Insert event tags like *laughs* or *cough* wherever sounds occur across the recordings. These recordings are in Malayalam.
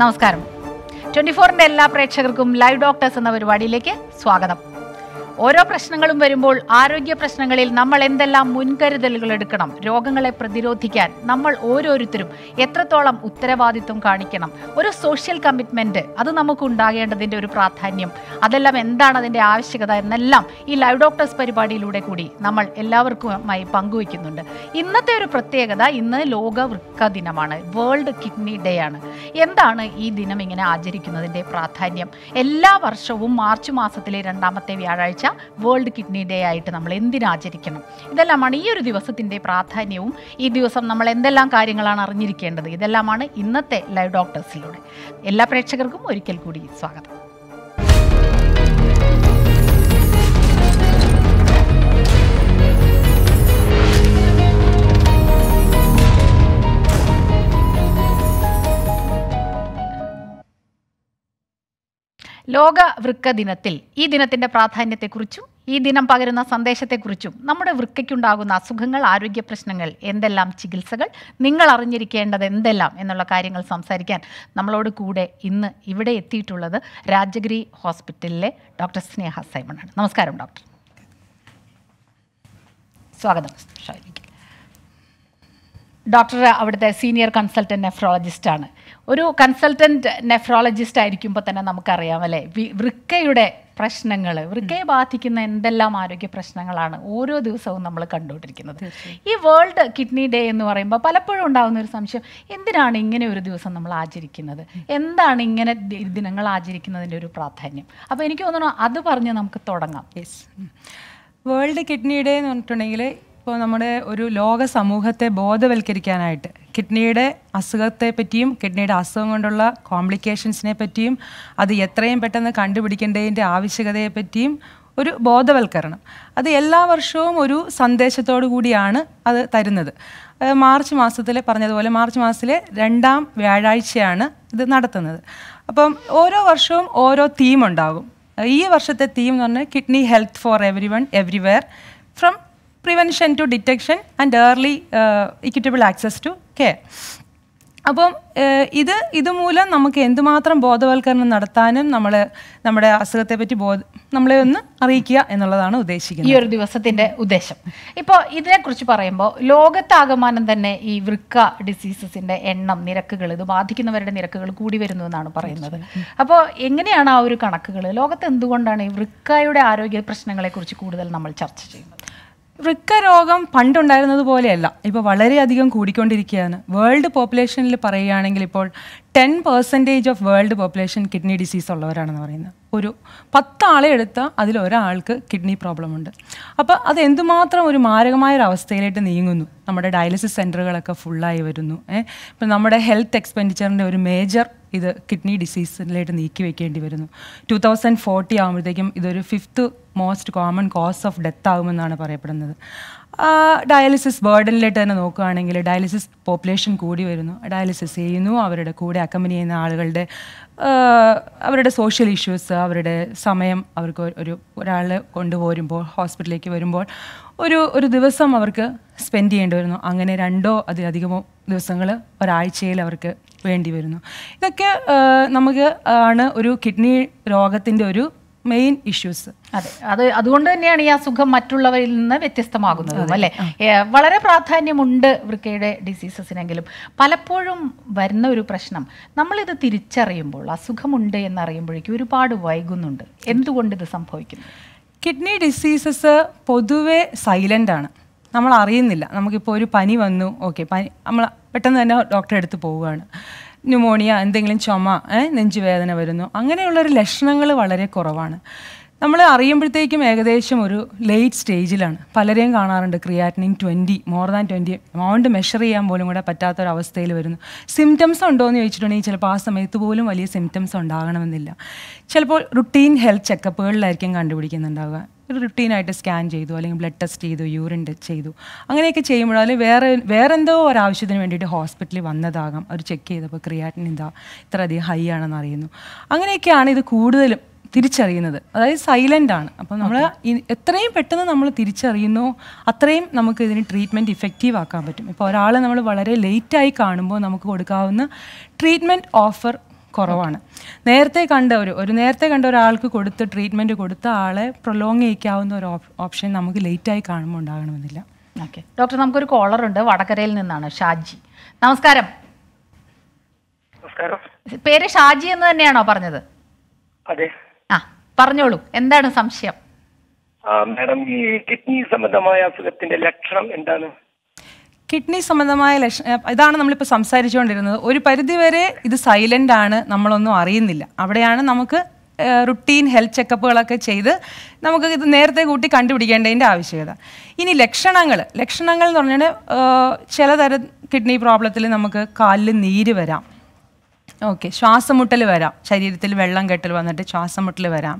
നമസ്കാരം ട്വന്റി ഫോറിന്റെ എല്ലാ പ്രേക്ഷകർക്കും ലൈവ് ഡോക്ടേഴ്സ് എന്ന പരിപാടിയിലേക്ക് സ്വാഗതം ഓരോ പ്രശ്നങ്ങളും വരുമ്പോൾ ആരോഗ്യ പ്രശ്നങ്ങളിൽ നമ്മൾ എന്തെല്ലാം മുൻകരുതലുകൾ എടുക്കണം രോഗങ്ങളെ പ്രതിരോധിക്കാൻ നമ്മൾ ഓരോരുത്തരും എത്രത്തോളം ഉത്തരവാദിത്വം കാണിക്കണം ഒരു സോഷ്യൽ കമ്മിറ്റ്മെന്റ് അത് നമുക്ക് ഉണ്ടാകേണ്ടതിന്റെ ഒരു പ്രാധാന്യം അതെല്ലാം എന്താണ് അതിന്റെ ആവശ്യകത എന്നെല്ലാം ഈ ലൈവ് ഡോക്ടേഴ്സ് പരിപാടിയിലൂടെ കൂടി നമ്മൾ എല്ലാവർക്കുമായി പങ്കുവയ്ക്കുന്നുണ്ട് ഇന്നത്തെ ഒരു പ്രത്യേകത ഇന്ന് ലോക വൃക്ക ദിനമാണ് വേൾഡ് കിഡ്നി ഡേ ആണ് എന്താണ് ഈ ദിനം ഇങ്ങനെ ആചരിക്കുന്നതിന്റെ പ്രാധാന്യം എല്ലാ വർഷവും മാർച്ച് മാസത്തിലെ രണ്ടാമത്തെ വ്യാഴാഴ്ച വെച്ചാൽ വേൾഡ് കിഡ്നി ഡേ ആയിട്ട് നമ്മൾ എന്തിനാചരിക്കണം ഇതെല്ലാമാണ് ഈ ഒരു ദിവസത്തിൻ്റെ പ്രാധാന്യവും ഈ ദിവസം നമ്മൾ എന്തെല്ലാം കാര്യങ്ങളാണ് അറിഞ്ഞിരിക്കേണ്ടത് ഇതെല്ലാമാണ് ഇന്നത്തെ ലൈവ് ഡോക്ടേഴ്സിലൂടെ എല്ലാ പ്രേക്ഷകർക്കും ഒരിക്കൽ കൂടി സ്വാഗതം ലോക വൃക്ക ദിനത്തിൽ ഈ ദിനത്തിൻ്റെ പ്രാധാന്യത്തെക്കുറിച്ചും ഈ ദിനം പകരുന്ന സന്ദേശത്തെക്കുറിച്ചും നമ്മുടെ വൃക്കയ്ക്കുണ്ടാകുന്ന അസുഖങ്ങൾ ആരോഗ്യ പ്രശ്നങ്ങൾ എന്തെല്ലാം ചികിത്സകൾ നിങ്ങൾ അറിഞ്ഞിരിക്കേണ്ടത് എന്തെല്ലാം എന്നുള്ള കാര്യങ്ങൾ സംസാരിക്കാൻ നമ്മളോട് കൂടെ ഇന്ന് ഇവിടെ എത്തിയിട്ടുള്ളത് രാജഗിരി ഹോസ്പിറ്റലിലെ ഡോക്ടർ സ്നേഹ സൈമൺ ആണ് നമസ്കാരം ഡോക്ടർ സ്വാഗതം ഡോക്ടർ അവിടുത്തെ സീനിയർ കൺസൾട്ടൻറ്റ് നെഫ്രോളജിസ്റ്റാണ് ഒരു കൺസൾട്ടൻറ്റ് നെഫ്രോളജിസ്റ്റ് ആയിരിക്കുമ്പോൾ തന്നെ നമുക്കറിയാം അല്ലേ വൃക്കയുടെ പ്രശ്നങ്ങൾ വൃക്കയെ ബാധിക്കുന്ന എന്തെല്ലാം ആരോഗ്യ പ്രശ്നങ്ങളാണ് ഓരോ ദിവസവും നമ്മൾ കണ്ടുകൊണ്ടിരിക്കുന്നത് ഈ വേൾഡ് കിഡ്നി ഡേ എന്ന് പറയുമ്പോൾ പലപ്പോഴും ഉണ്ടാകുന്ന ഒരു സംശയം എന്തിനാണ് ഇങ്ങനെ ഒരു ദിവസം നമ്മൾ ആചരിക്കുന്നത് എന്താണ് ഇങ്ങനെ ദിനങ്ങൾ ആചരിക്കുന്നതിൻ്റെ ഒരു പ്രാധാന്യം അപ്പോൾ എനിക്ക് തോന്നുന്നു അത് പറഞ്ഞ് നമുക്ക് തുടങ്ങാം യെസ് വേൾഡ് കിഡ്നി ഡേ എന്ന് പറഞ്ഞിട്ടുണ്ടെങ്കിൽ ഇപ്പോൾ നമ്മുടെ ഒരു ലോക സമൂഹത്തെ ബോധവൽക്കരിക്കാനായിട്ട് കിഡ്നിയുടെ അസുഖത്തെ പറ്റിയും കിഡ്നിയുടെ അസുഖം കൊണ്ടുള്ള കോംപ്ലിക്കേഷൻസിനെ പറ്റിയും അത് എത്രയും പെട്ടെന്ന് കണ്ടുപിടിക്കേണ്ടതിൻ്റെ ആവശ്യകതയെ പറ്റിയും ഒരു ബോധവൽക്കരണം അത് എല്ലാ വർഷവും ഒരു സന്ദേശത്തോടു കൂടിയാണ് അത് തരുന്നത് മാർച്ച് മാസത്തിലെ പറഞ്ഞതുപോലെ മാർച്ച് മാസത്തിലെ രണ്ടാം വ്യാഴാഴ്ചയാണ് ഇത് നടത്തുന്നത് അപ്പം ഓരോ വർഷവും ഓരോ തീം ഉണ്ടാകും ഈ വർഷത്തെ തീം എന്ന് പറഞ്ഞാൽ kidney health for every one everywhere from prevention to detection and early equitable access to care അപ്പം ഇത് ഇതുമൂലം നമുക്ക് എന്തുമാത്രം ബോധവൽക്കരണം നടത്താനും നമ്മൾ നമ്മുടെ അസുഖത്തെപ്പറ്റി ബോധ നമ്മളെ ഒന്ന് അറിയിക്കുക എന്നുള്ളതാണ് ഉദ്ദേശിക്കുന്നത് ഈ ഒരു ദിവസത്തിൻ്റെ ഉദ്ദേശം ഇപ്പോൾ ഇതിനെക്കുറിച്ച് പറയുമ്പോൾ ലോകത്താകമാനം തന്നെ ഈ വൃക്ക ഡിസീസസിൻ്റെ എണ്ണം നിരക്കുകൾ ഇത് ബാധിക്കുന്നവരുടെ നിരക്കുകൾ കൂടി വരുന്നു എന്നാണ് പറയുന്നത് അപ്പോൾ എങ്ങനെയാണ് ആ ഒരു കണക്കുകൾ ലോകത്ത് എന്തുകൊണ്ടാണ് ഈ വൃക്കയുടെ ആരോഗ്യ പ്രശ്നങ്ങളെക്കുറിച്ച് കൂടുതൽ നമ്മൾ ചർച്ച ചെയ്യുന്നത് രോഗം പണ്ടുണ്ടായിരുന്നത് പോലെയല്ല ഇപ്പോൾ വളരെയധികം കൂടിക്കൊണ്ടിരിക്കുകയാണ് വേൾഡ് പോപ്പുലേഷനിൽ പറയുകയാണെങ്കിൽ ഇപ്പോൾ ten percentage of world population kidney disease ഉള്ളവരാണെന്ന് പറയുന്നത് ഒരു പത്താളെ എടുത്താൽ അതിൽ ഒരാൾക്ക് കിഡ്നി പ്രോബ്ലം ഉണ്ട് അപ്പോൾ അത് എന്തുമാത്രം ഒരു മാരകമായ ഒരു അവസ്ഥയിലേക്ക് നീങ്ങുന്നു നമ്മുടെ ഡയാലിസിസ് സെൻറ്ററുകളൊക്കെ ഫുള്ളായി വരുന്നു ഇപ്പം നമ്മുടെ ഹെൽത്ത് എക്സ്പെൻഡിച്ചറിൻ്റെ ഒരു മേജർ ഇത് കിഡ്നി ഡിസീസിലേക്ക് നീക്കി വെക്കേണ്ടി വരുന്നു ടു തൗസൻഡ് ഫോർട്ടി ആകുമ്പോഴത്തേക്കും ഇതൊരു fifth most common cause of death ആകുമെന്നാണ് പറയപ്പെടുന്നത് ഡയാലിസിസ് ബേർഡനിലേക്ക് തന്നെ നോക്കുകയാണെങ്കിൽ ഡയാലിസിസ് പോപ്പുലേഷൻ കൂടി വരുന്നു ഡയാലിസിസ് ചെയ്യുന്നു അവരുടെ കൂടെ അക്കമ്പനി ചെയ്യുന്ന ആളുകളുടെ അവരുടെ സോഷ്യൽ ഇഷ്യൂസ് അവരുടെ സമയം അവർക്ക് ഒരു ഒരാളെ കൊണ്ടുപോരുമ്പോൾ ഹോസ്പിറ്റലിലേക്ക് വരുമ്പോൾ ഒരു ഒരു ദിവസം അവർക്ക് സ്പെൻഡ് ചെയ്യേണ്ടി വരുന്നു അങ്ങനെ രണ്ടോ അതിലധികമോ ദിവസങ്ങൾ ഒരാഴ്ചയിൽ അവർക്ക് വേണ്ടി വരുന്നു ഇതൊക്കെ നമുക്ക് ആണ് ഒരു കിഡ്നി രോഗത്തിൻ്റെ ഒരു മെയിൻ ഇഷ്യൂസ് അതെ അത് അതുകൊണ്ട് തന്നെയാണ് ഈ അസുഖം മറ്റുള്ളവരിൽ നിന്ന് വ്യത്യസ്തമാകുന്നത് അല്ലെ വളരെ പ്രാധാന്യമുണ്ട് വൃക്കയുടെ ഡിസീസസിനെങ്കിലും പലപ്പോഴും വരുന്ന ഒരു പ്രശ്നം നമ്മളിത് തിരിച്ചറിയുമ്പോൾ അസുഖമുണ്ട് എന്നറിയുമ്പോഴേക്കും ഒരുപാട് വൈകുന്നുണ്ട് എന്തുകൊണ്ട് ഇത് സംഭവിക്കുന്നു കിഡ്നി ഡിസീസസ് പൊതുവെ സൈലൻ്റ് ആണ് നമ്മൾ അറിയുന്നില്ല നമുക്കിപ്പോൾ ഒരു പനി വന്നു ഓക്കെ പനി നമ്മൾ പെട്ടെന്ന് തന്നെ ഡോക്ടറെ അടുത്ത് പോവുകയാണ് ന്യൂമോണിയ എന്തെങ്കിലും ചുമ നെഞ്ചുവേദന വരുന്നു അങ്ങനെയുള്ളൊരു ലക്ഷണങ്ങൾ വളരെ കുറവാണ് നമ്മൾ അറിയുമ്പോഴത്തേക്കും ഏകദേശം ഒരു ലേറ്റ് സ്റ്റേജിലാണ് പലരെയും കാണാറുണ്ട് creatinine twenty more than twenty amount measure ചെയ്യാൻ പോലും കൂടെ പറ്റാത്തൊരവസ്ഥയിൽ വരുന്നു സിംറ്റംസ് ഉണ്ടോ എന്ന് ചോദിച്ചിട്ടുണ്ടെങ്കിൽ ചിലപ്പോൾ ആ സമയത്ത് പോലും വലിയ സിംറ്റംസ് ഉണ്ടാകണമെന്നില്ല ചിലപ്പോൾ റുട്ടീൻ ഹെൽത്ത് ചെക്കപ്പുകളിലായിരിക്കും കണ്ടുപിടിക്കുന്നുണ്ടാവുക ഒരു റുട്ടീനായിട്ട് സ്കാൻ ചെയ്തു അല്ലെങ്കിൽ ബ്ലഡ് ടെസ്റ്റ് ചെയ്തു യൂറിൻ ടെസ്റ്റ് ചെയ്തു അങ്ങനെയൊക്കെ ചെയ്യുമ്പോൾ അല്ലെങ്കിൽ വേറെ വേറെന്തോ ഒരാവശ്യത്തിന് വേണ്ടിയിട്ട് ഹോസ്പിറ്റലിൽ വന്നതാകാം അവർ ചെക്ക് ചെയ്തപ്പോൾ ക്രിയാറ്റിൻ ഇത്ര അധികം ഹൈ ആണെന്ന് അറിയുന്നു അങ്ങനെയൊക്കെയാണ് ഇത് കൂടുതലും തിരിച്ചറിയുന്നത് അതായത് സൈലൻ്റ് ആണ് അപ്പോൾ നമ്മൾ എത്രയും പെട്ടെന്ന് നമ്മൾ തിരിച്ചറിയുന്നു അത്രയും നമുക്ക് ഇതിന് ട്രീറ്റ്മെൻറ്റ് ഇഫക്റ്റീവ് ആക്കാൻ പറ്റും ഇപ്പോൾ ഒരാളെ നമ്മൾ വളരെ ലേറ്റായി കാണുമ്പോൾ നമുക്ക് കൊടുക്കാവുന്ന ട്രീറ്റ്മെൻറ്റ് ഓഫർ കുറവാണ് നേരത്തെ കണ്ട ഒരു ഒരു നേരത്തെ കണ്ട ഒരാൾക്ക് കൊടുത്ത് ട്രീറ്റ്മെൻ്റ് കൊടുത്ത ആളെ പ്രൊലോങ് ചെയ്യിക്കാവുന്ന ഒരു ഓപ്ഷൻ നമുക്ക് ലേറ്റായി കാണുമ്പോൾ ഉണ്ടാകണമെന്നില്ല ഓക്കെ ഡോക്ടർ നമുക്കൊരു കോളർ ഉണ്ട് വടകരയിൽ നിന്നാണ് ഷാജി നമസ്കാരം പേര് ഷാജി എന്ന് തന്നെയാണോ പറഞ്ഞത് അതെ ആ പറഞ്ഞോളൂ എന്താണ് സംശയം മാഡം ഈ കിഡ്നി സംബന്ധമായ അസുഖത്തിന്റെ ലക്ഷണം എന്താണ് കിഡ്നി സംബന്ധമായ ലക്ഷണം ഇതാണ് നമ്മളിപ്പോൾ സംസാരിച്ചുകൊണ്ടിരുന്നത് ഒരു പരിധിവരെ ഇത് സൈലൻ്റ് ആണ് നമ്മളൊന്നും അറിയുന്നില്ല അവിടെയാണ് നമുക്ക് റുട്ടീൻ ഹെൽത്ത് ചെക്കപ്പുകളൊക്കെ ചെയ്ത് നമുക്ക് ഇത് നേരത്തെ കൂട്ടി കണ്ടുപിടിക്കേണ്ടതിൻ്റെ ആവശ്യകത ഇനി ലക്ഷണങ്ങൾ ലക്ഷണങ്ങൾ എന്ന് പറഞ്ഞാൽ ചിലതരം കിഡ്നി പ്രോബ്ലത്തിൽ നമുക്ക് കാലിൽ നീര് വരാം ഓക്കെ ശ്വാസമുട്ടൽ വരാം ശരീരത്തിൽ വെള്ളം കെട്ടൽ വന്നിട്ട് ശ്വാസമുട്ടൽ വരാം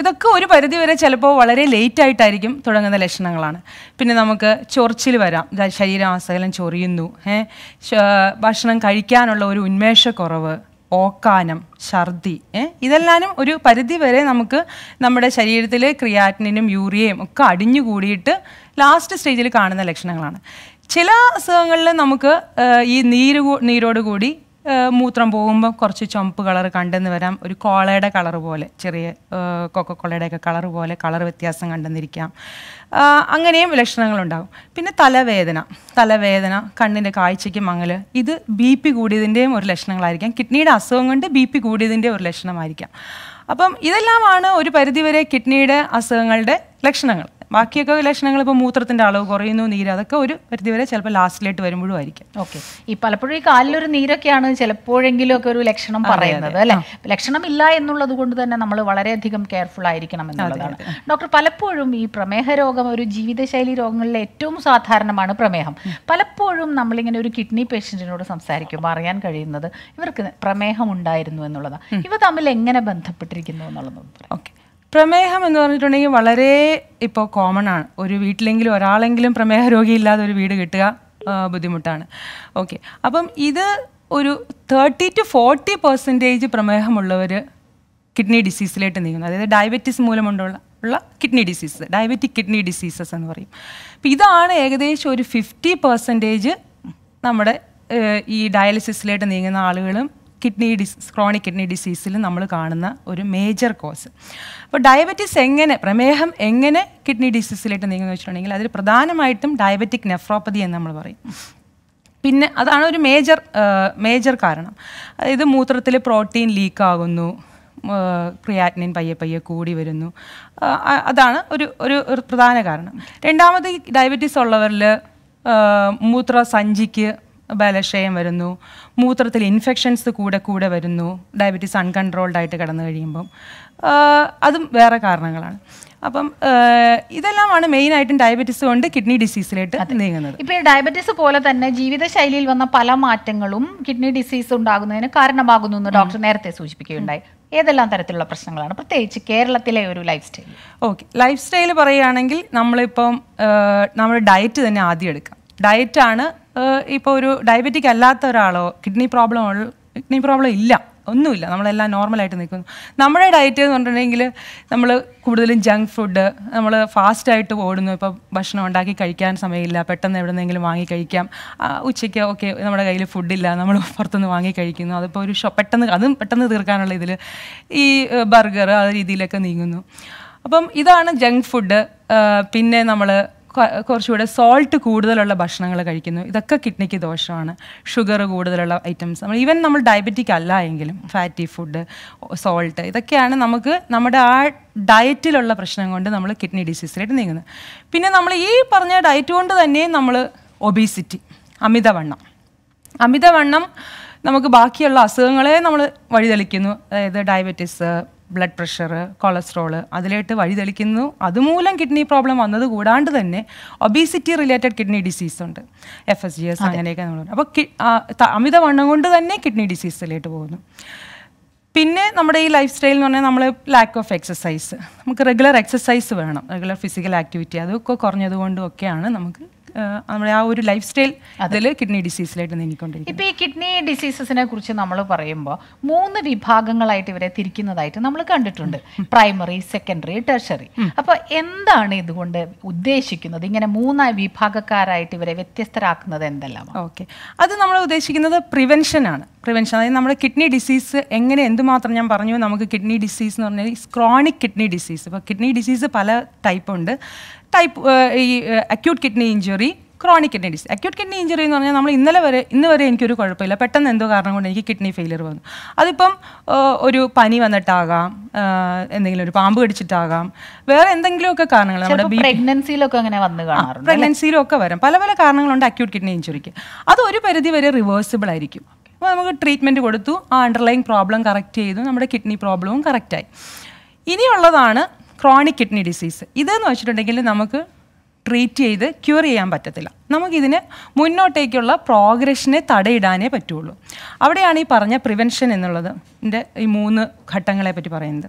ഇതൊക്കെ ഒരു പരിധി വരെ ചിലപ്പോൾ വളരെ ലേറ്റ് ആയിട്ടായിരിക്കും തുടങ്ങുന്ന ലക്ഷണങ്ങളാണ് പിന്നെ നമുക്ക് ചൊറിച്ചിൽ വരാം ശരീരം അസകലം ചൊറിയുന്നു ഭക്ഷണം കഴിക്കാനുള്ള ഒരു ഉന്മേഷക്കുറവ് ഓക്കാനം ഛർദി ഇതെല്ലാനും ഒരു പരിധി വരെ നമുക്ക് നമ്മുടെ ശരീരത്തിൽ ക്രിയാറ്റിനും യൂറിയയും ഒക്കെ അടിഞ്ഞു കൂടിയിട്ട് ലാസ്റ്റ് സ്റ്റേജിൽ കാണുന്ന ലക്ഷണങ്ങളാണ് ചില അസുഖങ്ങളിൽ നമുക്ക് ഈ നീര് നീരോട് കൂടി മൂത്രം പോകുമ്പോൾ കുറച്ച് ചുമപ്പ് കളർ കണ്ടെന്ന് വരാം ഒരു കോളയുടെ കളർ പോലെ ചെറിയ കൊക്ക കോളയുടെയൊക്കെ കളർ പോലെ കളർ വ്യത്യാസം കണ്ടെന്നിരിക്കാം അങ്ങനെയും ലക്ഷണങ്ങളുണ്ടാകും പിന്നെ തലവേദന തലവേദന കണ്ണിൻ്റെ കാഴ്ചയ്ക്ക് മങ്ങൽ ഇത് ബി പി കൂടിയതിൻ്റെയും ഒരു ലക്ഷണങ്ങളായിരിക്കാം കിഡ്നിയുടെ അസുഖം കൊണ്ട് ബി പി കൂടിയതിൻ്റെ ഒരു ലക്ഷണമായിരിക്കാം അപ്പം ഇതെല്ലാമാണ് ഒരു പരിധിവരെ കിഡ്നിയുടെ അസുഖങ്ങളുടെ ലക്ഷണങ്ങൾ ബാക്കിയൊക്കെ ലക്ഷണങ്ങൾ ഇപ്പോൾ മൂത്രത്തിന്റെ അളവ് കുറയുന്നു നീര് അതൊക്കെ ഒരു പരിധിവരെ ചിലപ്പോൾ ലാസ്റ്റിലായിട്ട് വരുമ്പോഴും ആയിരിക്കും ഓക്കെ ഈ പലപ്പോഴും ഈ കാലിലൊരു നീരൊക്കെയാണ് ചിലപ്പോഴെങ്കിലും ഒക്കെ ഒരു ലക്ഷണം പറയുന്നത് അല്ലേ ഇല്ല എന്നുള്ളത് കൊണ്ട് തന്നെ നമ്മൾ വളരെയധികം കെയർഫുൾ ആയിരിക്കണം എന്നുള്ളതാണ് ഡോക്ടർ പലപ്പോഴും ഈ പ്രമേഹ രോഗം ഒരു ജീവിതശൈലി രോഗങ്ങളിലെ ഏറ്റവും സാധാരണമാണ് പ്രമേഹം പലപ്പോഴും നമ്മളിങ്ങനെ ഒരു കിഡ്നി പേഷ്യന്റിനോട് സംസാരിക്കുമ്പോൾ അറിയാൻ കഴിയുന്നത് ഇവർക്ക് പ്രമേഹം ഉണ്ടായിരുന്നു എന്നുള്ളതാണ് ഇവ തമ്മിൽ എങ്ങനെ ബന്ധപ്പെട്ടിരിക്കുന്നു എന്നുള്ളത് ഓക്കെ പ്രമേഹം എന്ന് പറഞ്ഞിട്ടുണ്ടെങ്കിൽ വളരെ ഇപ്പോൾ കോമൺ ആണ് ഒരു വീട്ടിലെങ്കിലും ഒരാളെങ്കിലും പ്രമേഹ രോഗി ഇല്ലാതെ ഒരു വീട് കിട്ടുക ബുദ്ധിമുട്ടാണ് ഓക്കെ അപ്പം ഇത് ഒരു തേർട്ടി ടു ഫോർട്ടി പെർസെൻറ്റേജ് പ്രമേഹമുള്ളവർ കിഡ്നി ഡിസീസിലേക്ക് നീങ്ങുന്നു അതായത് ഡയബറ്റീസ് മൂലമുണ്ടുള്ള ഉള്ള kidney disease diabetic kidney diseases എന്ന് പറയും അപ്പം ഇതാണ് ഏകദേശം ഒരു ഫിഫ്റ്റി പെർസെൻറ്റേജ് നമ്മുടെ ഈ ഡയാലിസിസിലേക്ക് നീങ്ങുന്ന ആളുകളും കിഡ്നി ഡിസ് ക്രോണിക് കിഡ്നി ഡിസീസിൽ നമ്മൾ കാണുന്ന ഒരു മേജർ കോസ് അപ്പോൾ ഡയബറ്റിസ് എങ്ങനെ പ്രമേഹം എങ്ങനെ കിഡ്നി ഡിസീസിലായിട്ട് നീങ്ങുന്നു വെച്ചിട്ടുണ്ടെങ്കിൽ അതിൽ പ്രധാനമായിട്ടും ഡയബറ്റിക് നെഫ്രോപ്പതി എന്ന് നമ്മൾ പറയും പിന്നെ അതാണ് ഒരു മേജർ മേജർ കാരണം അതായത് മൂത്രത്തിൽ പ്രോട്ടീൻ ലീക്കാകുന്നു ക്രിയാറ്റിനിൻ പയ്യെ പയ്യെ കൂടി വരുന്നു അതാണ് ഒരു ഒരു പ്രധാന കാരണം രണ്ടാമത് ഡയബറ്റീസ് ഉള്ളവരിൽ സഞ്ചിക്ക് ബലക്ഷയം വരുന്നു മൂത്രത്തിൽ ഇൻഫെക്ഷൻസ് കൂടെ കൂടെ വരുന്നു ഡയബറ്റീസ് അൺകൺട്രോൾഡ് ആയിട്ട് കടന്നു കഴിയുമ്പം അതും വേറെ കാരണങ്ങളാണ് അപ്പം ഇതെല്ലാമാണ് മെയിനായിട്ടും ഡയബറ്റീസ് കൊണ്ട് കിഡ്നി ഡിസീസിലേക്ക് നീങ്ങുന്നത് ഇപ്പോൾ ഡയബറ്റീസ് പോലെ തന്നെ ജീവിതശൈലിയിൽ വന്ന പല മാറ്റങ്ങളും കിഡ്നി ഡിസീസ് ഉണ്ടാകുന്നതിന് കാരണമാകുന്നു എന്ന് ഡോക്ടർ നേരത്തെ സൂചിപ്പിക്കുകയുണ്ടായി ഏതെല്ലാം തരത്തിലുള്ള പ്രശ്നങ്ങളാണ് പ്രത്യേകിച്ച് കേരളത്തിലെ ഒരു lifestyle okay lifestyle പറയുകയാണെങ്കിൽ നമ്മളിപ്പം നമ്മുടെ ഡയറ്റ് തന്നെ ആദ്യം എടുക്കാം ഡയറ്റാണ് ഇപ്പോൾ ഒരു ഡയബറ്റിക് അല്ലാത്ത ഒരാളോ കിഡ്നി പ്രോബ്ലം കിഡ്നി പ്രോബ്ലം ഇല്ല ഒന്നുമില്ല നമ്മളെല്ലാം നോർമലായിട്ട് നിൽക്കുന്നു നമ്മുടെ ഡയറ്റ് എന്ന് പറഞ്ഞിട്ടുണ്ടെങ്കിൽ നമ്മൾ കൂടുതലും ജങ്ക് ഫുഡ് നമ്മൾ ഫാസ്റ്റായിട്ട് ഓടുന്നു ഇപ്പോൾ ഭക്ഷണം ഉണ്ടാക്കി കഴിക്കാൻ സമയമില്ല പെട്ടെന്ന് എവിടെന്നെങ്കിലും വാങ്ങി കഴിക്കാം ഉച്ചയ്ക്ക് ഓക്കെ നമ്മുടെ കയ്യിൽ ഫുഡില്ല നമ്മൾ പുറത്തുനിന്ന് വാങ്ങി കഴിക്കുന്നു അതിപ്പോൾ ഒരു പെട്ടെന്ന് അതും പെട്ടെന്ന് തീർക്കാനുള്ള ഇതിൽ ഈ ബർഗർ ആ രീതിയിലൊക്കെ നീങ്ങുന്നു അപ്പം ഇതാണ് ജങ്ക് ഫുഡ് പിന്നെ നമ്മൾ കുറച്ചുകൂടെ സോൾട്ട് കൂടുതലുള്ള ഭക്ഷണങ്ങൾ കഴിക്കുന്നു ഇതൊക്കെ കിഡ്നിക്ക് ദോഷമാണ് ഷുഗർ കൂടുതലുള്ള ഐറ്റംസ് നമ്മൾ ഈവൻ നമ്മൾ ഡയബറ്റിക് അല്ല എങ്കിലും ഫാറ്റി ഫുഡ് സോൾട്ട് ഇതൊക്കെയാണ് നമുക്ക് നമ്മുടെ ആ ഡയറ്റിലുള്ള പ്രശ്നം കൊണ്ട് നമ്മൾ കിഡ്നി ഡിസീസിലായിട്ട് നീങ്ങുന്നത് പിന്നെ നമ്മൾ ഈ പറഞ്ഞ ഡയറ്റ് കൊണ്ട് തന്നെ നമ്മൾ ഒബീസിറ്റി അമിതവണ്ണം അമിതവണ്ണം നമുക്ക് ബാക്കിയുള്ള അസുഖങ്ങളെ നമ്മൾ വഴിതെളിക്കുന്നു അതായത് ഡയബറ്റിസ് ബ്ലഡ് പ്രഷർ കൊളസ്ട്രോൾ അതിലേട്ട് വഴിതെളിക്കുന്നു അതുമൂലം കിഡ്നി പ്രോബ്ലം വന്നത് കൂടാണ്ട് തന്നെ ഒബീസിറ്റി റിലേറ്റഡ് കിഡ്നി ഡിസീസ് ഉണ്ട് എഫ് എസ് ജി എസ് അങ്ങനെയൊക്കെ നമ്മൾ അപ്പോൾ അമിതവണ്ണം കൊണ്ട് തന്നെ കിഡ്നി ഡിസീസിലേക്ക് പോകുന്നു പിന്നെ നമ്മുടെ ഈ ലൈഫ് സ്റ്റൈൽ എന്ന് പറഞ്ഞാൽ നമ്മൾ ലാക്ക് ഓഫ് എക്സസൈസ് നമുക്ക് റെഗുലർ എക്സസൈസ് വേണം റെഗുലർ ഫിസിക്കൽ ആക്ടിവിറ്റി അതൊക്കെ കുറഞ്ഞതുകൊണ്ടും ഒക്കെയാണ് നമുക്ക് നമ്മുടെ ആ ഒരു ലൈഫ് സ്റ്റൈൽ അതിൽ കിഡ്നി ഡിസീസിലായിട്ട് നീങ്ങിക്കൊണ്ടിരിക്കും ഇപ്പോൾ ഈ കിഡ്നി ഡിസീസസിനെ കുറിച്ച് നമ്മൾ പറയുമ്പോൾ മൂന്ന് വിഭാഗങ്ങളായിട്ട് ഇവരെ തിരിക്കുന്നതായിട്ട് നമ്മൾ കണ്ടിട്ടുണ്ട് പ്രൈമറി സെക്കൻഡറി ടെർഷറി അപ്പോൾ എന്താണ് ഇതുകൊണ്ട് ഉദ്ദേശിക്കുന്നത് ഇങ്ങനെ മൂന്ന് വിഭാഗക്കാരായിട്ട് ഇവരെ വ്യത്യസ്തരാക്കുന്നത് എന്തെല്ലാം ഓക്കെ അത് നമ്മൾ ഉദ്ദേശിക്കുന്നത് പ്രിവെൻഷനാണ് പ്രിവെൻഷൻ അതായത് നമ്മുടെ കിഡ്നി ഡിസീസ് എങ്ങനെ എന്തുമാത്രം ഞാൻ പറഞ്ഞു നമുക്ക് കിഡ്നി ഡിസീസ് എന്ന് പറഞ്ഞാൽ ക്രോണിക് കിഡ്നി ഡിസീസ് ഇപ്പോൾ കിഡ്നി ഡിസീസ് പല ടൈപ്പ് ഉണ്ട് ടൈപ്പ് ഈ acute kidney injury chronic kidney disease acute kidney injury എന്ന് പറഞ്ഞാൽ നമ്മൾ ഇന്നലെ വരെ ഇന്ന് വരെ എനിക്കൊരു കുഴപ്പമില്ല പെട്ടെന്ന് എന്തോ കാരണം കൊണ്ട് എനിക്ക് കിഡ്നി ഫെയിലിയർ വന്നു അതിപ്പം ഒരു പനി വന്നിട്ടാകാം എന്തെങ്കിലും ഒരു പാമ്പ് കടിച്ചിട്ടാകാം വേറെ എന്തെങ്കിലുമൊക്കെ കാരണങ്ങൾ നമ്മുടെ പ്രഗ്നൻസിയിലൊക്കെ അങ്ങനെ വന്നു കാണാറുണ്ട് പ്രഗ്നൻസിയിലൊക്കെ വരാം പല പല കാരണങ്ങളുണ്ട് അക്യൂട്ട് കിഡ്നി ഇഞ്ചുറിക്ക് അത് ഒരു പരിധി വരെ റിവേഴ്സിബിൾ ആയിരിക്കും അപ്പോൾ നമുക്ക് ട്രീറ്റ്മെൻറ്റ് കൊടുത്തു ആ അണ്ടർലൈങ് പ്രോബ്ലം കറക്റ്റ് ചെയ്തു നമ്മുടെ കിഡ്നി പ്രോബ്ലവും കറക്റ്റായി ഇനിയുള്ളതാണ് ക്രോണിക് കിഡ്നി ഡിസീസ് ഇതെന്ന് വെച്ചിട്ടുണ്ടെങ്കിൽ നമുക്ക് ട്രീറ്റ് ചെയ്ത് ക്യൂർ ചെയ്യാൻ പറ്റത്തില്ല നമുക്കിതിന് മുന്നോട്ടേക്കുള്ള പ്രോഗ്രഷനെ തടയിടാനേ പറ്റുള്ളൂ അവിടെയാണ് ഈ പറഞ്ഞ പ്രിവെൻഷൻ എന്നുള്ളത് എൻ്റെ ഈ മൂന്ന് ഘട്ടങ്ങളെ പറ്റി പറയുന്നത്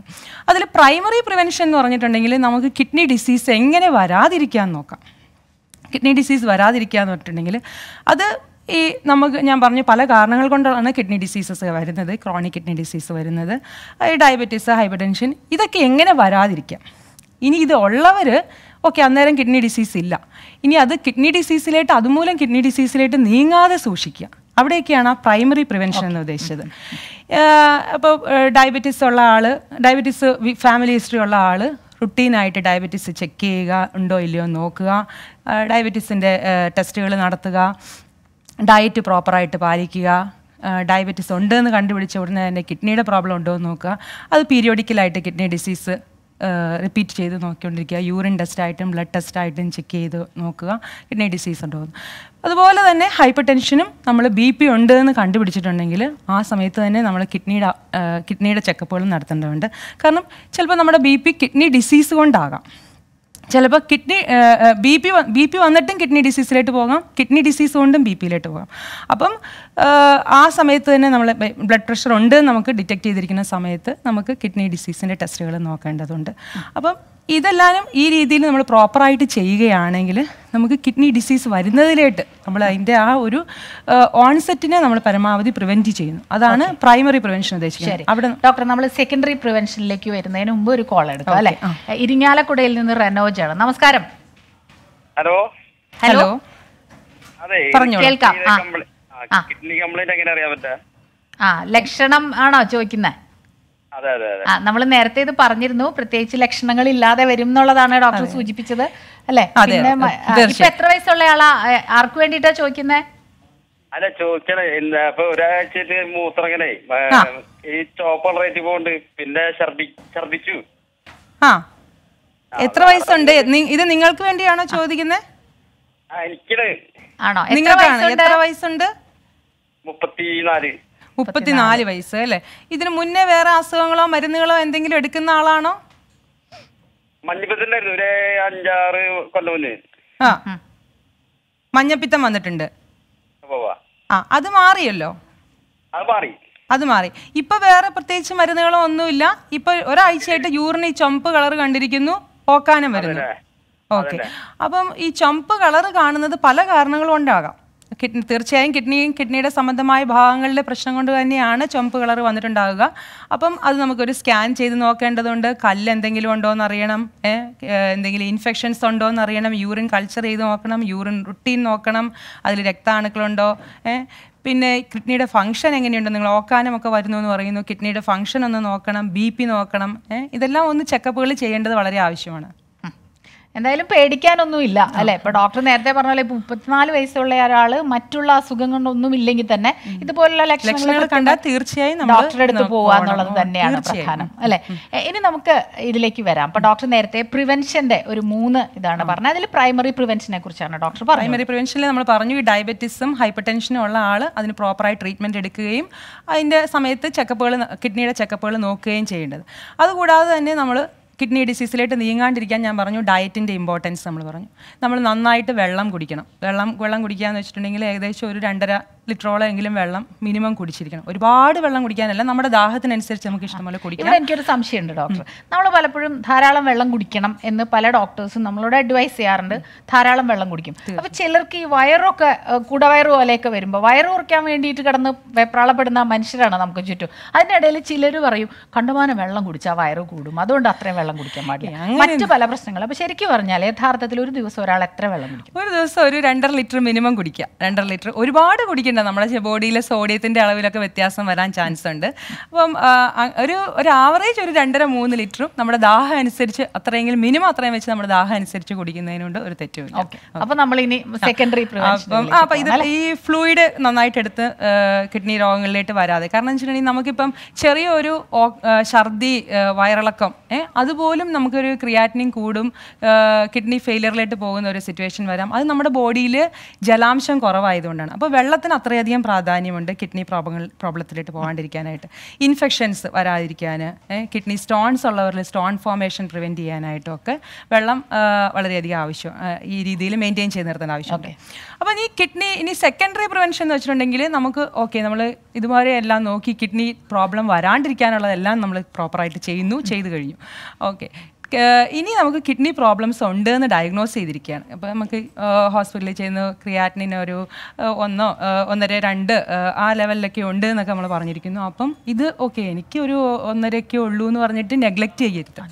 അതിൽ പ്രൈമറി പ്രിവെൻഷൻ എന്ന് പറഞ്ഞിട്ടുണ്ടെങ്കിൽ നമുക്ക് കിഡ്നി ഡിസീസ് എങ്ങനെ വരാതിരിക്കാൻ നോക്കാം കിഡ്നി ഡിസീസ് വരാതിരിക്കുക എന്ന് പറഞ്ഞിട്ടുണ്ടെങ്കിൽ അത് ഈ നമുക്ക് ഞാൻ പറഞ്ഞു പല കാരണങ്ങൾ കൊണ്ടാണ് കിഡ്നി ഡിസീസസ് വരുന്നത് ക്രോണിക് കിഡ്നി ഡിസീസ് വരുന്നത് ഈ ഡയബറ്റീസ് ഹൈപ്പർടെൻഷൻ ഇതൊക്കെ എങ്ങനെ വരാതിരിക്കാം ഇനി ഇത് ഉള്ളവർ ഓക്കെ അന്നേരം കിഡ്നി ഡിസീസ് ഇല്ല ഇനി അത് കിഡ്നി ഡിസീസിലേട്ട് അതുമൂലം കിഡ്നി ഡിസീസിലേട്ട് നീങ്ങാതെ സൂക്ഷിക്കുക അവിടെയൊക്കെയാണ് ആ പ്രൈമറി പ്രിവെൻഷൻ എന്ന് ഉദ്ദേശിച്ചത് അപ്പോൾ ഡയബറ്റീസ് ഉള്ള ആൾ ഡയബറ്റീസ് ഫാമിലി ഹിസ്റ്ററി ഉള്ള ആൾ റുട്ടീനായിട്ട് ഡയബറ്റീസ് ചെക്ക് ചെയ്യുക ഉണ്ടോ ഇല്ലയോ നോക്കുക ഡയബറ്റീസിൻ്റെ ടെസ്റ്റുകൾ നടത്തുക ഡയറ്റ് പ്രോപ്പറായിട്ട് പാലിക്കുക ഡയബറ്റീസ് ഉണ്ട് എന്ന് കണ്ടുപിടിച്ച ഉടനെ തന്നെ കിഡ്നിയുടെ പ്രോബ്ലം ഉണ്ടോ എന്ന് നോക്കുക അത് പീരിയോഡിക്കലായിട്ട് കിഡ്നി ഡിസീസ് റിപ്പീറ്റ് ചെയ്ത് നോക്കിക്കൊണ്ടിരിക്കുക യൂറിൻ ടെസ്റ്റ് ആയിട്ടും ബ്ലഡ് ടെസ്റ്റ് ആയിട്ടും ചെക്ക് ചെയ്ത് നോക്കുക കിഡ്നി ഡിസീസ് ഉണ്ടോ എന്ന് അതുപോലെ തന്നെ ഹൈപ്പർ ടെൻഷനും നമ്മൾ ബി പി ഉണ്ട് എന്ന് കണ്ടുപിടിച്ചിട്ടുണ്ടെങ്കിൽ ആ സമയത്ത് തന്നെ നമ്മൾ കിഡ്നിയുടെ കിഡ്നിയുടെ ചെക്കപ്പുകളും നടത്തേണ്ടതുണ്ട് കാരണം ചിലപ്പോൾ നമ്മുടെ ബി പി കിഡ്നി ഡിസീസ് കൊണ്ടാകാം ചിലപ്പോൾ kidney B P B P വന്നിട്ടും കിഡ്നി ഡിസീസിലേക്ക് പോകാം കിഡ്നി ഡിസീസ് കൊണ്ടും ബി പിയിലോട്ട് പോകാം അപ്പം ആ സമയത്ത് തന്നെ നമ്മൾ ബ്ലഡ് പ്രഷർ ഉണ്ട് നമുക്ക് ഡിറ്റക്ട് ചെയ്തിരിക്കുന്ന സമയത്ത് നമുക്ക് കിഡ്നി ഡിസീസിൻ്റെ ടെസ്റ്റുകൾ നോക്കേണ്ടതുണ്ട് അപ്പം ഇതെല്ലാം ഈ രീതിയിൽ നമ്മൾ പ്രോപ്പറായിട്ട് ചെയ്യുകയാണെങ്കിൽ നമുക്ക് കിഡ്നി ഡിസീസ് വരുന്നതിലേട്ട് നമ്മൾ അതിൻ്റെ ആ ഒരു ഓൺസെറ്റിനെ നമ്മൾ പരമാവധി പ്രിവെൻറ്റ് ചെയ്യുന്നു അതാണ് പ്രൈമറി പ്രിവെൻഷൻ ഉദ്ദേശിക്കുന്നത് അവിടെ ഡോക്ടർ നമ്മൾ സെക്കൻഡറി പ്രിവെൻഷനിലേക്ക് വരുന്നതിന് മുമ്പ് ഒരു കോൾ എടുക്കാം അല്ലെ ഇരിങ്ങാലക്കുടയിൽ നിന്ന് റെനോജാണ് നമസ്കാരം ഹലോ ഹലോ കേൾക്കാം കിഡ്നി കംപ്ലൈന്റ് എങ്ങനെ ആ ലക്ഷണം ആണോ ചോദിക്കുന്നത് ആ നമ്മൾ നേരത്തെ ഇത് പറഞ്ഞിരുന്നു പ്രത്യേകിച്ച് ലക്ഷണങ്ങൾ ഇല്ലാതെ വരും എന്നുള്ളതാണ് ഡോക്ടർ സൂചിപ്പിച്ചത് അല്ലെ ഇപ്പൊ എത്ര വയസ്സുള്ള ആളാ ആർക്ക് വേണ്ടിട്ടാ ചോദിക്കുന്നേ അല്ല ചോദിക്കണേ ഇപ്പൊ ഒരാഴ്ചയില് മൂത്രങ്ങനെ ഈ ചോപ്പ് റേറ്റ് പോണ്ട് പിന്നെ ഛർദിച്ചു ആ എത്ര വയസ്സുണ്ട് ഇത് നിങ്ങൾക്ക് വേണ്ടിയാണോ ചോദിക്കുന്നത് ആണോ നിങ്ങൾക്കാണ് എത്ര വയസ്സുണ്ട് മുപ്പത്തിനാല് മുപ്പത്തിനാല് വയസ്സ് അല്ലെ ഇതിന് മുന്നേ വേറെ അസുഖങ്ങളോ മരുന്നുകളോ എന്തെങ്കിലും എടുക്കുന്ന ആളാണോ അഞ്ചാറ് മുന്നേ ആ മഞ്ഞപ്പിത്തം വന്നിട്ടുണ്ട് ആ അത് മാറിയല്ലോ അത് മാറി ഇപ്പൊ വേറെ പ്രത്യേകിച്ച് മരുന്നുകളോ ഒന്നുമില്ല ഇപ്പൊ ഒരാഴ്ചയായിട്ട് യൂറിന് ഈ ചൊമ്പ് കളർ കണ്ടിരിക്കുന്നു ഓക്കാനം വരുന്നു ഓക്കെ അപ്പം ഈ ചൊമ്പ് കളർ കാണുന്നത് പല കാരണങ്ങൾ കൊണ്ടാകാം കിഡ്നി തീർച്ചയായും കിഡ്നിയും കിഡ്നിയുടെ സംബന്ധമായ ഭാഗങ്ങളിലെ പ്രശ്നം കൊണ്ട് തന്നെയാണ് ചുമപ്പ് കളർ വന്നിട്ടുണ്ടാകുക അപ്പം അത് നമുക്കൊരു സ്കാൻ ചെയ്ത് നോക്കേണ്ടതുണ്ട് കല്ല് എന്തെങ്കിലും ഉണ്ടോ എന്ന് അറിയണം എന്തെങ്കിലും ഇൻഫെക്ഷൻസ് ഉണ്ടോ എന്ന് അറിയണം യൂറിൻ കൾച്ചർ ചെയ്ത് നോക്കണം യൂറിൻ റുട്ടീൻ നോക്കണം അതിൽ രക്താണുക്കളുണ്ടോ പിന്നെ കിഡ്നിയുടെ ഫംഗ്ഷൻ എങ്ങനെയുണ്ട് നിങ്ങൾ ഓക്കാനമൊക്കെ വരുന്നു എന്ന് പറയുന്നു കിഡ്നിയുടെ ഫംഗ്ഷൻ ഒന്ന് നോക്കണം ബി നോക്കണം ഇതെല്ലാം ഒന്ന് ചെക്കപ്പുകൾ ചെയ്യേണ്ടത് വളരെ ആവശ്യമാണ് എന്തായാലും ഇല്ല അല്ലെ ഇപ്പൊ ഡോക്ടർ നേരത്തെ പറഞ്ഞ പോലെ മുപ്പത്തിനാല് വയസ്സുള്ള ഒരാൾ മറ്റുള്ള അസുഖം ഇല്ലെങ്കിൽ തന്നെ ഇതുപോലുള്ള ലക്ഷണങ്ങൾ കണ്ടാൽ തീർച്ചയായും ഡോക്ടറെ അടുത്ത് പോവാന്നുള്ളത് തന്നെയാണ് പ്രധാനം അല്ലെ ഇനി നമുക്ക് ഇതിലേക്ക് വരാം അപ്പൊ ഡോക്ടർ നേരത്തെ പ്രിവെൻഷന്റെ ഒരു മൂന്ന് ഇതാണ് പറഞ്ഞത് അതിൽ പ്രൈമറി പ്രിവെൻഷനെ കുറിച്ചാണ് ഡോക്ടർ പ്രൈമറി പ്രിവെൻഷനിൽ നമ്മൾ പറഞ്ഞു ഈ ഡയബറ്റിസും ഹൈപ്പർ ടെൻഷനും ഉള്ള ആൾ അതിന് പ്രോപ്പറായി ട്രീറ്റ്മെന്റ് എടുക്കുകയും അതിന്റെ സമയത്ത് ചെക്കപ്പുകൾ കിഡ്നിയുടെ ചെക്കപ്പുകൾ നോക്കുകയും ചെയ്യേണ്ടത് അതുകൂടാതെ തന്നെ നമ്മൾ കിഡ്നി ഡിസീസിലേക്ക് നീങ്ങാണ്ടിരിക്കാൻ ഞാൻ പറഞ്ഞു ഡയറ്റിൻ്റെ ഇമ്പോർട്ടൻസ് നമ്മൾ പറഞ്ഞു നമ്മൾ നന്നായിട്ട് വെള്ളം കുടിക്കണം വെള്ളം വെള്ളം കുടിക്കുകയെന്ന് വെച്ചിട്ടുണ്ടെങ്കിൽ ഏകദേശം ഒരു രണ്ടര ലിറ്ററോളം വെള്ളം മിനിമം കുടിച്ചിരിക്കണം ഒരുപാട് വെള്ളം കുടിക്കാനല്ല നമ്മുടെ ദാഹത്തിനനുസരിച്ച് നമുക്ക് ഇഷ്ടംപോലെ കുടിക്കാം എനിക്കൊരു സംശയമുണ്ട് ഡോക്ടർ നമ്മൾ പലപ്പോഴും ധാരാളം വെള്ളം കുടിക്കണം എന്ന് പല ഡോക്ടേഴ്സും നമ്മളോട് അഡ്വൈസ് ചെയ്യാറുണ്ട് ധാരാളം വെള്ളം കുടിക്കും അപ്പോൾ ചിലർക്ക് ഈ വയറൊക്കെ കുടവയറ് പോലെയൊക്കെ വരുമ്പോൾ വയറ് കുറയ്ക്കാൻ വേണ്ടിയിട്ട് കിടന്ന് വെപ്രാളപ്പെടുന്ന മനുഷ്യരാണ് നമുക്ക് ചുറ്റും അതിനിടയിൽ ചിലർ പറയും കണ്ടുമാനം വെള്ളം കുടിച്ചാൽ വയറ് കൂടും അതുകൊണ്ട് അത്രയും വെള്ളം വെള്ളം കുടിക്കാൻ പാടില്ല മറ്റു പല പ്രശ്നങ്ങളും അപ്പോൾ ശരിക്കും പറഞ്ഞാൽ യഥാർത്ഥത്തിൽ ഒരു ദിവസം ഒരാൾ എത്ര വെള്ളം കുടിക്കും ഒരു ദിവസം ഒരു രണ്ടര ലിറ്റർ മിനിമം കുടിക്കുക രണ്ടര ലിറ്റർ ഒരുപാട് കുടിക്കേണ്ട നമ്മുടെ ബോഡിയിലെ സോഡിയത്തിന്റെ അളവിലൊക്കെ വ്യത്യാസം വരാൻ ചാൻസ് ഉണ്ട് അപ്പം ഒരു ഒരു ആവറേജ് ഒരു രണ്ടര മൂന്ന് ലിറ്ററും നമ്മുടെ ദാഹം അനുസരിച്ച് അത്രയെങ്കിലും മിനിമം അത്രയും വെച്ച് നമ്മുടെ ദാഹം അനുസരിച്ച് കുടിക്കുന്നതിനുണ്ട് ഒരു തെറ്റുമില്ല അപ്പോൾ നമ്മൾ ഇനി സെക്കൻഡറി അപ്പൊ ഇത് ഈ ഫ്ലൂയിഡ് നന്നായിട്ട് എടുത്ത് കിഡ്നി രോഗങ്ങളിലേക്ക് വരാതെ കാരണം വെച്ചിട്ടുണ്ടെങ്കിൽ നമുക്കിപ്പം ചെറിയൊരു ഛർദി വയറിളക്കം അത് പോലും നമുക്കൊരു ക്രിയാറ്റിനിൻ കൂടും കിഡ്നി ഫെയിലിയറിലേക്ക് പോകുന്ന ഒരു സിറ്റുവേഷൻ വരാം അത് നമ്മുടെ ബോഡിയിൽ ജലാംശം കുറവായതുകൊണ്ടാണ് അപ്പോൾ വെള്ളത്തിന് അത്രയധികം പ്രാധാന്യമുണ്ട് കിഡ്നി പ്രോബ്ലങ്ങൾ പ്രോബ്ലത്തിലേക്ക് പോകാണ്ടിരിക്കാനായിട്ട് ഇൻഫെക്ഷൻസ് വരാതിരിക്കാൻ കിഡ്നി സ്റ്റോൺസ് ഉള്ളവരിൽ സ്റ്റോൺ ഫോർമേഷൻ പ്രിവെൻറ്റ് ചെയ്യാനായിട്ടും ഒക്കെ വെള്ളം വളരെയധികം ആവശ്യം ഈ രീതിയിൽ മെയിൻറ്റെയിൻ ചെയ്ത് നിർത്തേണ്ട ആവശ്യമുണ്ട് അപ്പം ഈ കിഡ്നി ഇനി സെക്കൻഡറി പ്രിവെൻഷൻ എന്ന് വെച്ചിട്ടുണ്ടെങ്കിൽ നമുക്ക് ഓക്കെ നമ്മൾ ഇതുപോലെ എല്ലാം നോക്കി കിഡ്നി പ്രോബ്ലം വരാണ്ടിരിക്കാനുള്ളതെല്ലാം നമ്മൾ പ്രോപ്പറായിട്ട് ചെയ്യുന്നു ചെയ്തു കഴിഞ്ഞു ഓക്കെ ഇനി നമുക്ക് കിഡ്നി പ്രോബ്ലംസ് ഉണ്ട് എന്ന് ഡയഗ്നോസ് ചെയ്തിരിക്കുകയാണ് അപ്പോൾ നമുക്ക് ഹോസ്പിറ്റലിൽ ചെയ്യുന്ന ക്രിയാറ്റിനിന് ഒരു ഒന്നോ ഒന്നര രണ്ട് ആ ലെവലിലൊക്കെ ഉണ്ട് എന്നൊക്കെ നമ്മൾ പറഞ്ഞിരിക്കുന്നു അപ്പം ഇത് ഓക്കെ എനിക്ക് ഒരു ഒന്നരയൊക്കെ ഉള്ളൂ എന്ന് പറഞ്ഞിട്ട് നെഗ്ലക്റ്റ് ചെയ്യരുത്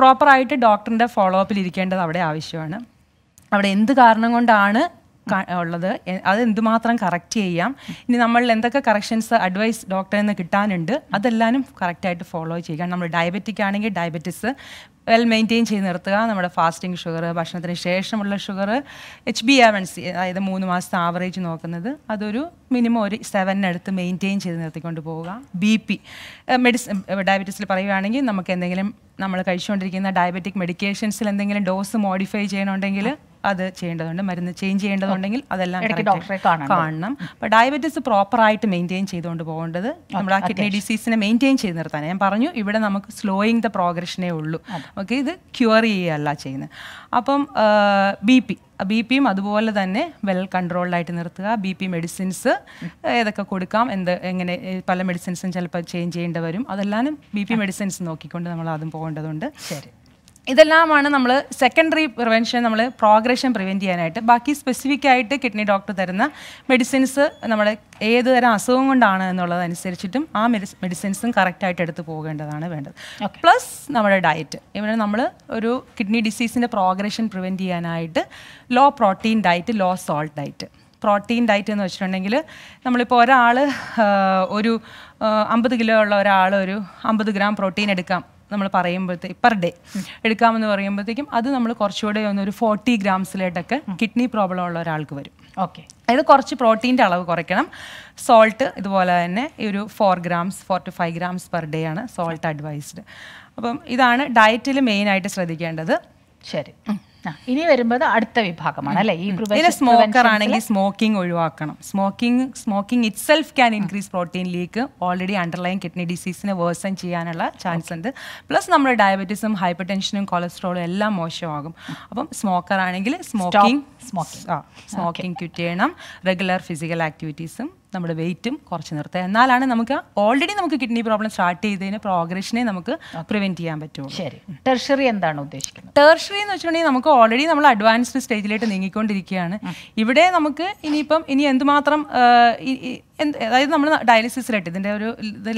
പ്രോപ്പറായിട്ട് ഡോക്ടറിൻ്റെ ഫോളോ അപ്പിൽ ഇരിക്കേണ്ടത് അവിടെ ആവശ്യമാണ് അവിടെ എന്ത് കാരണം കൊണ്ടാണ് ഉള്ളത് അത് എന്തുമാത്രം കറക്റ്റ് ചെയ്യാം ഇനി നമ്മൾ എന്തൊക്കെ കറക്ഷൻസ് അഡ്വൈസ് ഡോക്ടറിൽ നിന്ന് കിട്ടാനുണ്ട് അതെല്ലാനും കറക്റ്റായിട്ട് ഫോളോ ചെയ്യുക നമ്മൾ ഡയബറ്റിക് ആണെങ്കിൽ ഡയബറ്റിസ് വെൽ മെയിൻറ്റെയിൻ ചെയ്ത് നിർത്തുക നമ്മുടെ ഫാസ്റ്റിംഗ് ഷുഗർ ഭക്ഷണത്തിന് ശേഷമുള്ള sugar H B A one C അതായത് മൂന്ന് മാസത്തെ ആവറേജ് നോക്കുന്നത് അതൊരു മിനിമം ഒരു സെവനടുത്ത് മെയിൻറ്റെയിൻ ചെയ്ത് നിർത്തിക്കൊണ്ട് പോവുക ബി പി മെഡിസിൻ ഡയബറ്റീസിൽ പറയുകയാണെങ്കിൽ നമുക്ക് എന്തെങ്കിലും നമ്മൾ കഴിച്ചുകൊണ്ടിരിക്കുന്ന ഡയബറ്റിക് മെഡിക്കേഷൻസിൽ എന്തെങ്കിലും ഡോസ് മോഡിഫൈ ചെയ്യണമെങ്കിൽ അത് ചെയ്യേണ്ടതുണ്ട് മരുന്ന് ചേഞ്ച് ചെയ്യേണ്ടതുണ്ടെങ്കിൽ അതെല്ലാം ഡോക്ടറെ കാണണം അപ്പോൾ ഡയബറ്റീസ് പ്രോപ്പറായിട്ട് മെയിൻറ്റെയിൻ ചെയ്തുകൊണ്ട് പോകേണ്ടത് നമ്മുടെ ആ കിഡ്നി ഡിസീസിനെ മെയിൻറ്റെയിൻ ചെയ്ത് നിർത്താൻ ഞാൻ പറഞ്ഞു ഇവിടെ നമുക്ക് സ്ലോയിങ് ദ പ്രോഗ്രഷനേ ഉള്ളൂ ഓക്കെ ഇത് ക്യൂർ ചെയ്യുകയല്ല ചെയ്യുന്നത് അപ്പം ബി പി ബി പിയും അതുപോലെ തന്നെ വെൽ കൺട്രോൾഡായിട്ട് നിർത്തുക ബി പി മെഡിസിൻസ് ഏതൊക്കെ കൊടുക്കാം എന്ത് എങ്ങനെ പല മെഡിസിൻസും ചിലപ്പോൾ ചേഞ്ച് ചെയ്യേണ്ടി വരും അതെല്ലാം ബി പി മെഡിസിൻസ് നോക്കിക്കൊണ്ട് നമ്മൾ അതും പോകേണ്ടതുണ്ട് ശരി ഇതെല്ലാമാണ് നമ്മൾ സെക്കൻഡറി പ്രിവെൻഷൻ നമ്മൾ പ്രോഗ്രഷൻ പ്രിവെൻറ്റ് ചെയ്യാനായിട്ട് ബാക്കി സ്പെസിഫിക് ആയിട്ട് കിഡ്നി ഡോക്ടർ തരുന്ന മെഡിസിൻസ് നമ്മൾ ഏത് തരം അസുഖം കൊണ്ടാണ് എന്നുള്ളതനുസരിച്ചിട്ടും ആ മെഡിസിൻസും കറക്റ്റായിട്ട് എടുത്ത് പോകേണ്ടതാണ് വേണ്ടത് പ്ലസ് നമ്മുടെ ഡയറ്റ് ഇവിടെ നമ്മൾ ഒരു കിഡ്നി ഡിസീസിൻ്റെ പ്രോഗ്രഷൻ പ്രിവെൻറ്റ് ചെയ്യാനായിട്ട് low protein diet low salt diet protein diet എന്ന് വെച്ചിട്ടുണ്ടെങ്കിൽ നമ്മളിപ്പോൾ ഒരാൾ ഒരു അമ്പത് കിലോ ഉള്ള ഒരാൾ ഒരു അമ്പത് ഗ്രാം പ്രോട്ടീൻ എടുക്കാം നമ്മൾ പറയുമ്പോഴത്തേക്ക് പെർ ഡേ എടുക്കാമെന്ന് പറയുമ്പോഴത്തേക്കും അത് നമ്മൾ കുറച്ചുകൂടെ ഒന്ന് ഒരു ഫോർട്ടി ഗ്രാംസിലേട്ടൊക്കെ കിഡ്നി പ്രോബ്ലം ഉള്ള ഒരാൾക്ക് വരും ഓക്കെ അതായത് കുറച്ച് പ്രോട്ടീൻ്റെ അളവ് കുറയ്ക്കണം സോൾട്ട് ഇതുപോലെ തന്നെ ഈ ഒരു four grams four to five grams per day ആണ് സോൾട്ട് അഡ്വൈസ്ഡ് അപ്പം ഇതാണ് ഡയറ്റിൽ മെയിനായിട്ട് ശ്രദ്ധിക്കേണ്ടത് ശരി ഇനി വരുമ്പോൾ അടുത്ത വിഭാഗമാണ് അല്ലേ ഈ സ്മോക്കർ ആണെങ്കിൽ സ്മോക്കിംഗ് ഒഴിവാക്കണം smoking smoking itself can increase protein leak already underline kidney ഡിസീസിനെ വേഴ്സൺ ചെയ്യാനുള്ള ചാൻസ് ഉണ്ട് പ്ലസ് നമ്മുടെ ഡയബറ്റീസും ഹൈപ്പർ ടെൻഷനും കൊളസ്ട്രോളും എല്ലാം മോശമാകും അപ്പം സ്മോക്കർ ആണെങ്കിൽ സ്മോക്കിംഗ് സ്മോക്കിംഗ് ക്യൂറ്റ് ചെയ്യണം റെഗുലർ ഫിസിക്കൽ ആക്ടിവിറ്റീസും നമ്മുടെ വെയിറ്റും കുറച്ച് നിർത്തുക എന്നാലാണ് നമുക്ക് ഓൾറെഡി നമുക്ക് കിഡ്നി പ്രോബ്ലം സ്റ്റാർട്ട് ചെയ്തതിന് പ്രോഗ്രഷനെ നമുക്ക് പ്രിവെന്റ് ചെയ്യാൻ പറ്റുള്ളൂ ശരി ടെർഷറി എന്താണ് ഉദ്ദേശിക്കുന്നത് ടെർഷറി എന്ന് വെച്ചിട്ടുണ്ടെങ്കിൽ നമുക്ക് ഓൾറെഡി നമ്മൾ അഡ്വാൻസ്ഡ് സ്റ്റേജിലേക്ക് നീങ്ങിക്കൊണ്ടിരിക്കുകയാണ് ഇവിടെ നമുക്ക് ഇനിയിപ്പം ഇനി എന്തുമാത്രം അതായത് നമ്മൾ ഡയാലിസിസിലായിട്ട് ഇതിന്റെ ഒരു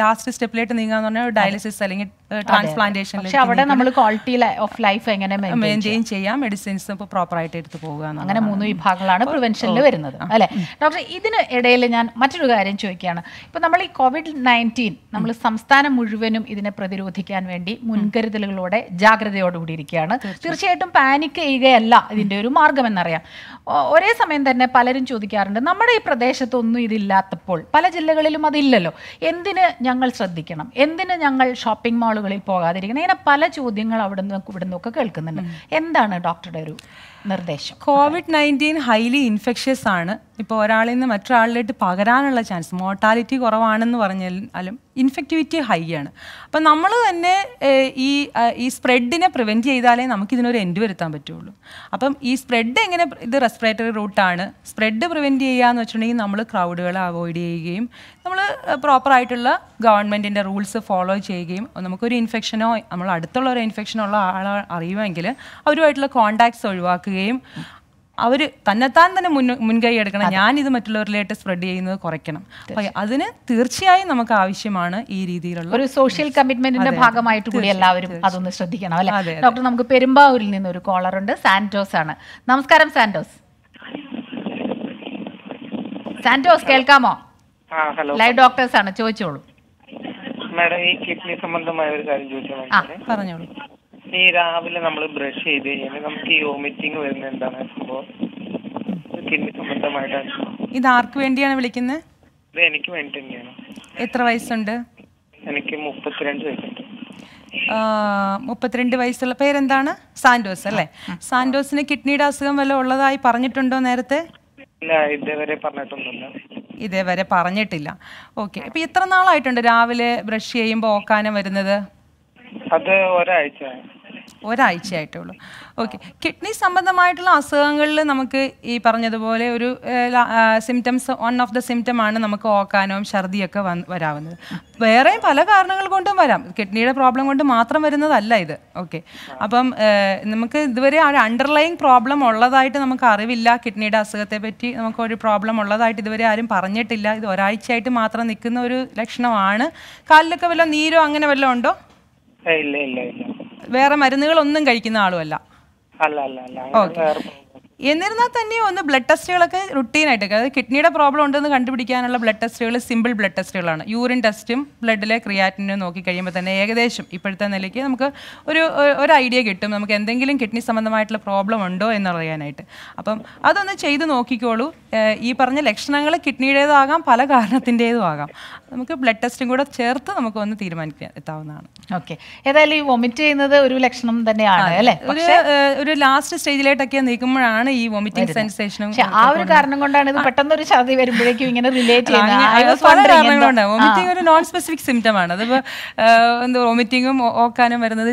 ലാസ്റ്റ് സ്റ്റെപ്പിലായിട്ട് നീങ്ങാന്ന് പറഞ്ഞാൽ ഡയാലിസിസ് അല്ലെങ്കിൽ ട്രാൻസ്പ്ലാന്റേഷൻ അവിടെ നമ്മൾ ക്വാളിറ്റി ഓഫ് ലൈഫ് എങ്ങനെ മെയിൻറ്റെയിൻ ചെയ്യാം മെഡിസിൻസ് ഇപ്പോൾ പ്രോപ്പർ ആയിട്ട് എടുത്ത് പോകുക അങ്ങനെ മൂന്ന് വിഭാഗങ്ങളാണ് പ്രിവെൻഷനിൽ വരുന്നത് അല്ലെ ഡോക്ടർ ഇതിന് ഇടയിൽ ഞാൻ മറ്റൊരു കാര്യം ചോദിക്കുകയാണ് ഇപ്പൊ നമ്മൾ ഈ കോവിഡ് നയൻറ്റീൻ നമ്മൾ സംസ്ഥാനം മുഴുവനും ഇതിനെ പ്രതിരോധിക്കാൻ വേണ്ടി മുൻകരുതലുകളോടെ ജാഗ്രതയോടുകൂടി ഇരിക്കുകയാണ് തീർച്ചയായിട്ടും പാനിക് ചെയ്യുകയല്ല ഇതിന്റെ ഒരു മാർഗം എന്നറിയാം ഒരേ സമയം തന്നെ പലരും ചോദിക്കാറുണ്ട് നമ്മുടെ ഈ പ്രദേശത്തൊന്നും ഇതില്ലാത്തപ്പോൾ ഇപ്പോൾ പല ജില്ലകളിലും അതില്ലല്ലോ എന്തിന് ഞങ്ങൾ ശ്രദ്ധിക്കണം എന്തിന് ഞങ്ങൾ ഷോപ്പിംഗ് മാളുകളിൽ പോകാതിരിക്കണം ഇങ്ങനെ പല ചോദ്യങ്ങൾ അവിടെ നിന്ന് ഇവിടെ നിന്നൊക്കെ കേൾക്കുന്നുണ്ട് എന്താണ് ഡോക്ടറുടെ ഒരു നിർദ്ദേശം കോവിഡ് നയൻറ്റീൻ ഹൈലി ഇൻഫെക്ഷ്യസ് ആണ് ഇപ്പോൾ ഒരാളിൽ നിന്ന് മറ്റൊരാളിലേക്ക് പകരാനുള്ള ചാൻസ് മോർട്ടാലിറ്റി കുറവാണെന്ന് പറഞ്ഞാലും ഇൻഫെക്റ്റിവിറ്റി ഹൈ ആണ് അപ്പം നമ്മൾ തന്നെ ഈ ഈ സ്പ്രെഡിനെ പ്രിവെൻറ്റ് ചെയ്താലേ നമുക്കിതിനൊരു എൻഡ് വരുത്താൻ പറ്റുള്ളൂ അപ്പം ഈ സ്പ്രെഡ് എങ്ങനെ ഇത് റെസ്പിറേറ്ററി റൂട്ടാണ് സ്പ്രെഡ് പ്രിവെൻറ്റ് ചെയ്യുക എന്ന് വെച്ചിട്ടുണ്ടെങ്കിൽ നമ്മൾ ക്രൗഡുകളെ അവോയ്ഡ് ചെയ്യുകയും നമ്മൾ പ്രോപ്പറായിട്ടുള്ള ഗവൺമെൻറ്റിൻ്റെ റൂൾസ് ഫോളോ ചെയ്യുകയും നമുക്കൊരു ഇൻഫെക്ഷനോ നമ്മൾ അടുത്തുള്ള ഒരു ഇൻഫെക്ഷനോ ഉള്ള ആളെ അറിയുമെങ്കിൽ അവരുമായിട്ടുള്ള കോണ്ടാക്ട്സ് ഒഴിവാക്കുകയും അവർ തന്നെത്താൻ തന്നെ മുൻ മുൻകൈ എടുക്കണം ഞാൻ ഇത് മറ്റുള്ളവരിലേക്ക് സ്പ്രെഡ് ചെയ്യുന്നത് കുറയ്ക്കണം അപ്പം അതിന് തീർച്ചയായും നമുക്ക് ആവശ്യമാണ് ഈ രീതിയിലുള്ള ഒരു സോഷ്യൽ കമ്മിറ്റ്മെന്റിന്റെ ഭാഗമായിട്ട് കൂടി എല്ലാവരും അതൊന്ന് ശ്രദ്ധിക്കണം അല്ലെ ഡോക്ടർ നമുക്ക് പെരുമ്പാവൂരിൽ നിന്ന് ഒരു കോളർ ഉണ്ട് സാന്റോസ് ആണ് നമസ്കാരം സാന്റോസ് സാന്റോസ് കേൾക്കാമോ ഹലോ ലൈവ് ഡോക്ടേഴ്സ് ആണ് ചോദിച്ചോളൂ മാഡം ഈ കിഡ്നി സംബന്ധമായ ഒരു കാര്യം ചോദിച്ചാൽ പറഞ്ഞോളൂ ഈ രാവിലെ നമ്മൾ ബ്രഷ് ചെയ്ത് കഴിഞ്ഞാൽ നമുക്ക് ഈ വോമിറ്റിംഗ് വരുന്ന എന്താണ് സംഭവം കിഡ്നി സംബന്ധമായിട്ടാണ് ഇത് ആർക്ക് വേണ്ടിയാണ് വിളിക്കുന്നത് ഇത് എനിക്ക് വേണ്ടി തന്നെയാണ് എത്ര വയസ്സുണ്ട് എനിക്ക് മുപ്പത്തിരണ്ട് വയസ്സുണ്ട് മുപ്പത്തിരണ്ട് വയസ്സുള്ള പേരെന്താണ് സാൻഡോസ് അല്ലേ സാൻഡോസിന് കിഡ്നിയുടെ അസുഖം വല്ല ഉള്ളതായി പറഞ്ഞിട്ടുണ്ടോ നേരത്തെ ഇല്ല ഇതുവരെ പറഞ്ഞിട്ടൊന്നുമില്ല ഇതേവരെ പറഞ്ഞിട്ടില്ല ഓക്കെ ഇപ്പൊ എത്ര നാളായിട്ടുണ്ട് രാവിലെ ബ്രഷ് ചെയ്യുമ്പോൾ ഓക്കാനം വരുന്നത് അത് ഒരാഴ്ച ഒരാഴ്ചയായിട്ടേ ഉള്ളൂ ഓക്കെ കിഡ്നി സംബന്ധമായിട്ടുള്ള അസുഖങ്ങളിൽ നമുക്ക് ഈ പറഞ്ഞതുപോലെ ഒരു symptoms one of the symptom ആണ് നമുക്ക് ഓക്കാനവും ഛർദിയൊക്കെ വന്ന് വരാവുന്നത് വേറെയും പല കാരണങ്ങൾ കൊണ്ടും വരാം കിഡ്നിയുടെ പ്രോബ്ലം കൊണ്ട് മാത്രം വരുന്നതല്ല ഇത് ഓക്കെ അപ്പം നമുക്ക് ഇതുവരെ ഒരു അണ്ടർലൈങ് പ്രോബ്ലം ഉള്ളതായിട്ട് നമുക്ക് അറിവില്ല കിഡ്നിയുടെ അസുഖത്തെ പറ്റി നമുക്കൊരു പ്രോബ്ലം ഉള്ളതായിട്ട് ഇതുവരെ ആരും പറഞ്ഞിട്ടില്ല ഇത് ഒരാഴ്ചയായിട്ട് മാത്രം നിൽക്കുന്ന ഒരു ലക്ഷണമാണ് കാലിലൊക്കെ വല്ല നീരോ അങ്ങനെ വല്ലതും ഉണ്ടോ ഇല്ല ഇല്ല ഇല്ല വേറെ മരുന്നുകളൊന്നും കഴിക്കുന്ന ആളുമല്ല അല്ല അല്ല അല്ല എന്നിരുന്നാൽ തന്നെ ഒന്ന് ബ്ലഡ് ടെസ്റ്റുകളൊക്കെ റുട്ടീനായിട്ട് അതായത് കിഡ്നിയുടെ പ്രോബ്ലം ഉണ്ടെന്ന് കണ്ടുപിടിക്കാനുള്ള ബ്ലഡ് ടെസ്റ്റുകൾ സിമ്പിൾ ബ്ലഡ് ടെസ്റ്റുകളാണ് യൂറിൻ ടെസ്റ്റും ബ്ലഡിലെ ക്രിയാറ്റിനും നോക്കി കഴിയുമ്പോൾ തന്നെ ഏകദേശം ഇപ്പോഴത്തെ നിലയ്ക്ക് നമുക്ക് ഒരു ഒരു ഐഡിയ കിട്ടും നമുക്ക് എന്തെങ്കിലും കിഡ്നി സംബന്ധമായിട്ടുള്ള പ്രോബ്ലം ഉണ്ടോ എന്നറിയാനായിട്ട് അപ്പം അതൊന്ന് ചെയ്ത് നോക്കിക്കോളൂ ഈ പറഞ്ഞ ലക്ഷണങ്ങൾ കിഡ്നിയുടേതാകാം പല കാരണത്തിൻ്റെതും ആകാം നമുക്ക് ബ്ലഡ് ടെസ്റ്റും കൂടെ ചേർത്ത് നമുക്ക് ഒന്ന് തീരുമാനിക്കാൻ എത്താവുന്നതാണ് ഓക്കെ ഏതായാലും ഈ വൊമിറ്റ് ചെയ്യുന്നത് ഒരു ലക്ഷണം തന്നെയാണ് അല്ലേ ഒരു ലാസ്റ്റ് സ്റ്റേജിലായിട്ടൊക്കെ നീക്കുമ്പോഴാണ് ഈ വോമിറ്റിംഗ് സെൻസേഷനും ആ ഒരു കാരണം കൊണ്ടാണ് ഇത് പെട്ടെന്ന് ഒരു ഛർദി വരുമ്പോഴേക്കും ഇങ്ങനെ റിലേറ്റ് ചെയ്യുന്നത് വോമിറ്റിംഗ് ഒരു നോൺ സ്പെസിഫിക് സിംറ്റം ആണ് അതിപ്പോ എന്താ വോമിറ്റിങ്ങും ഓക്കാനും വരുന്നത്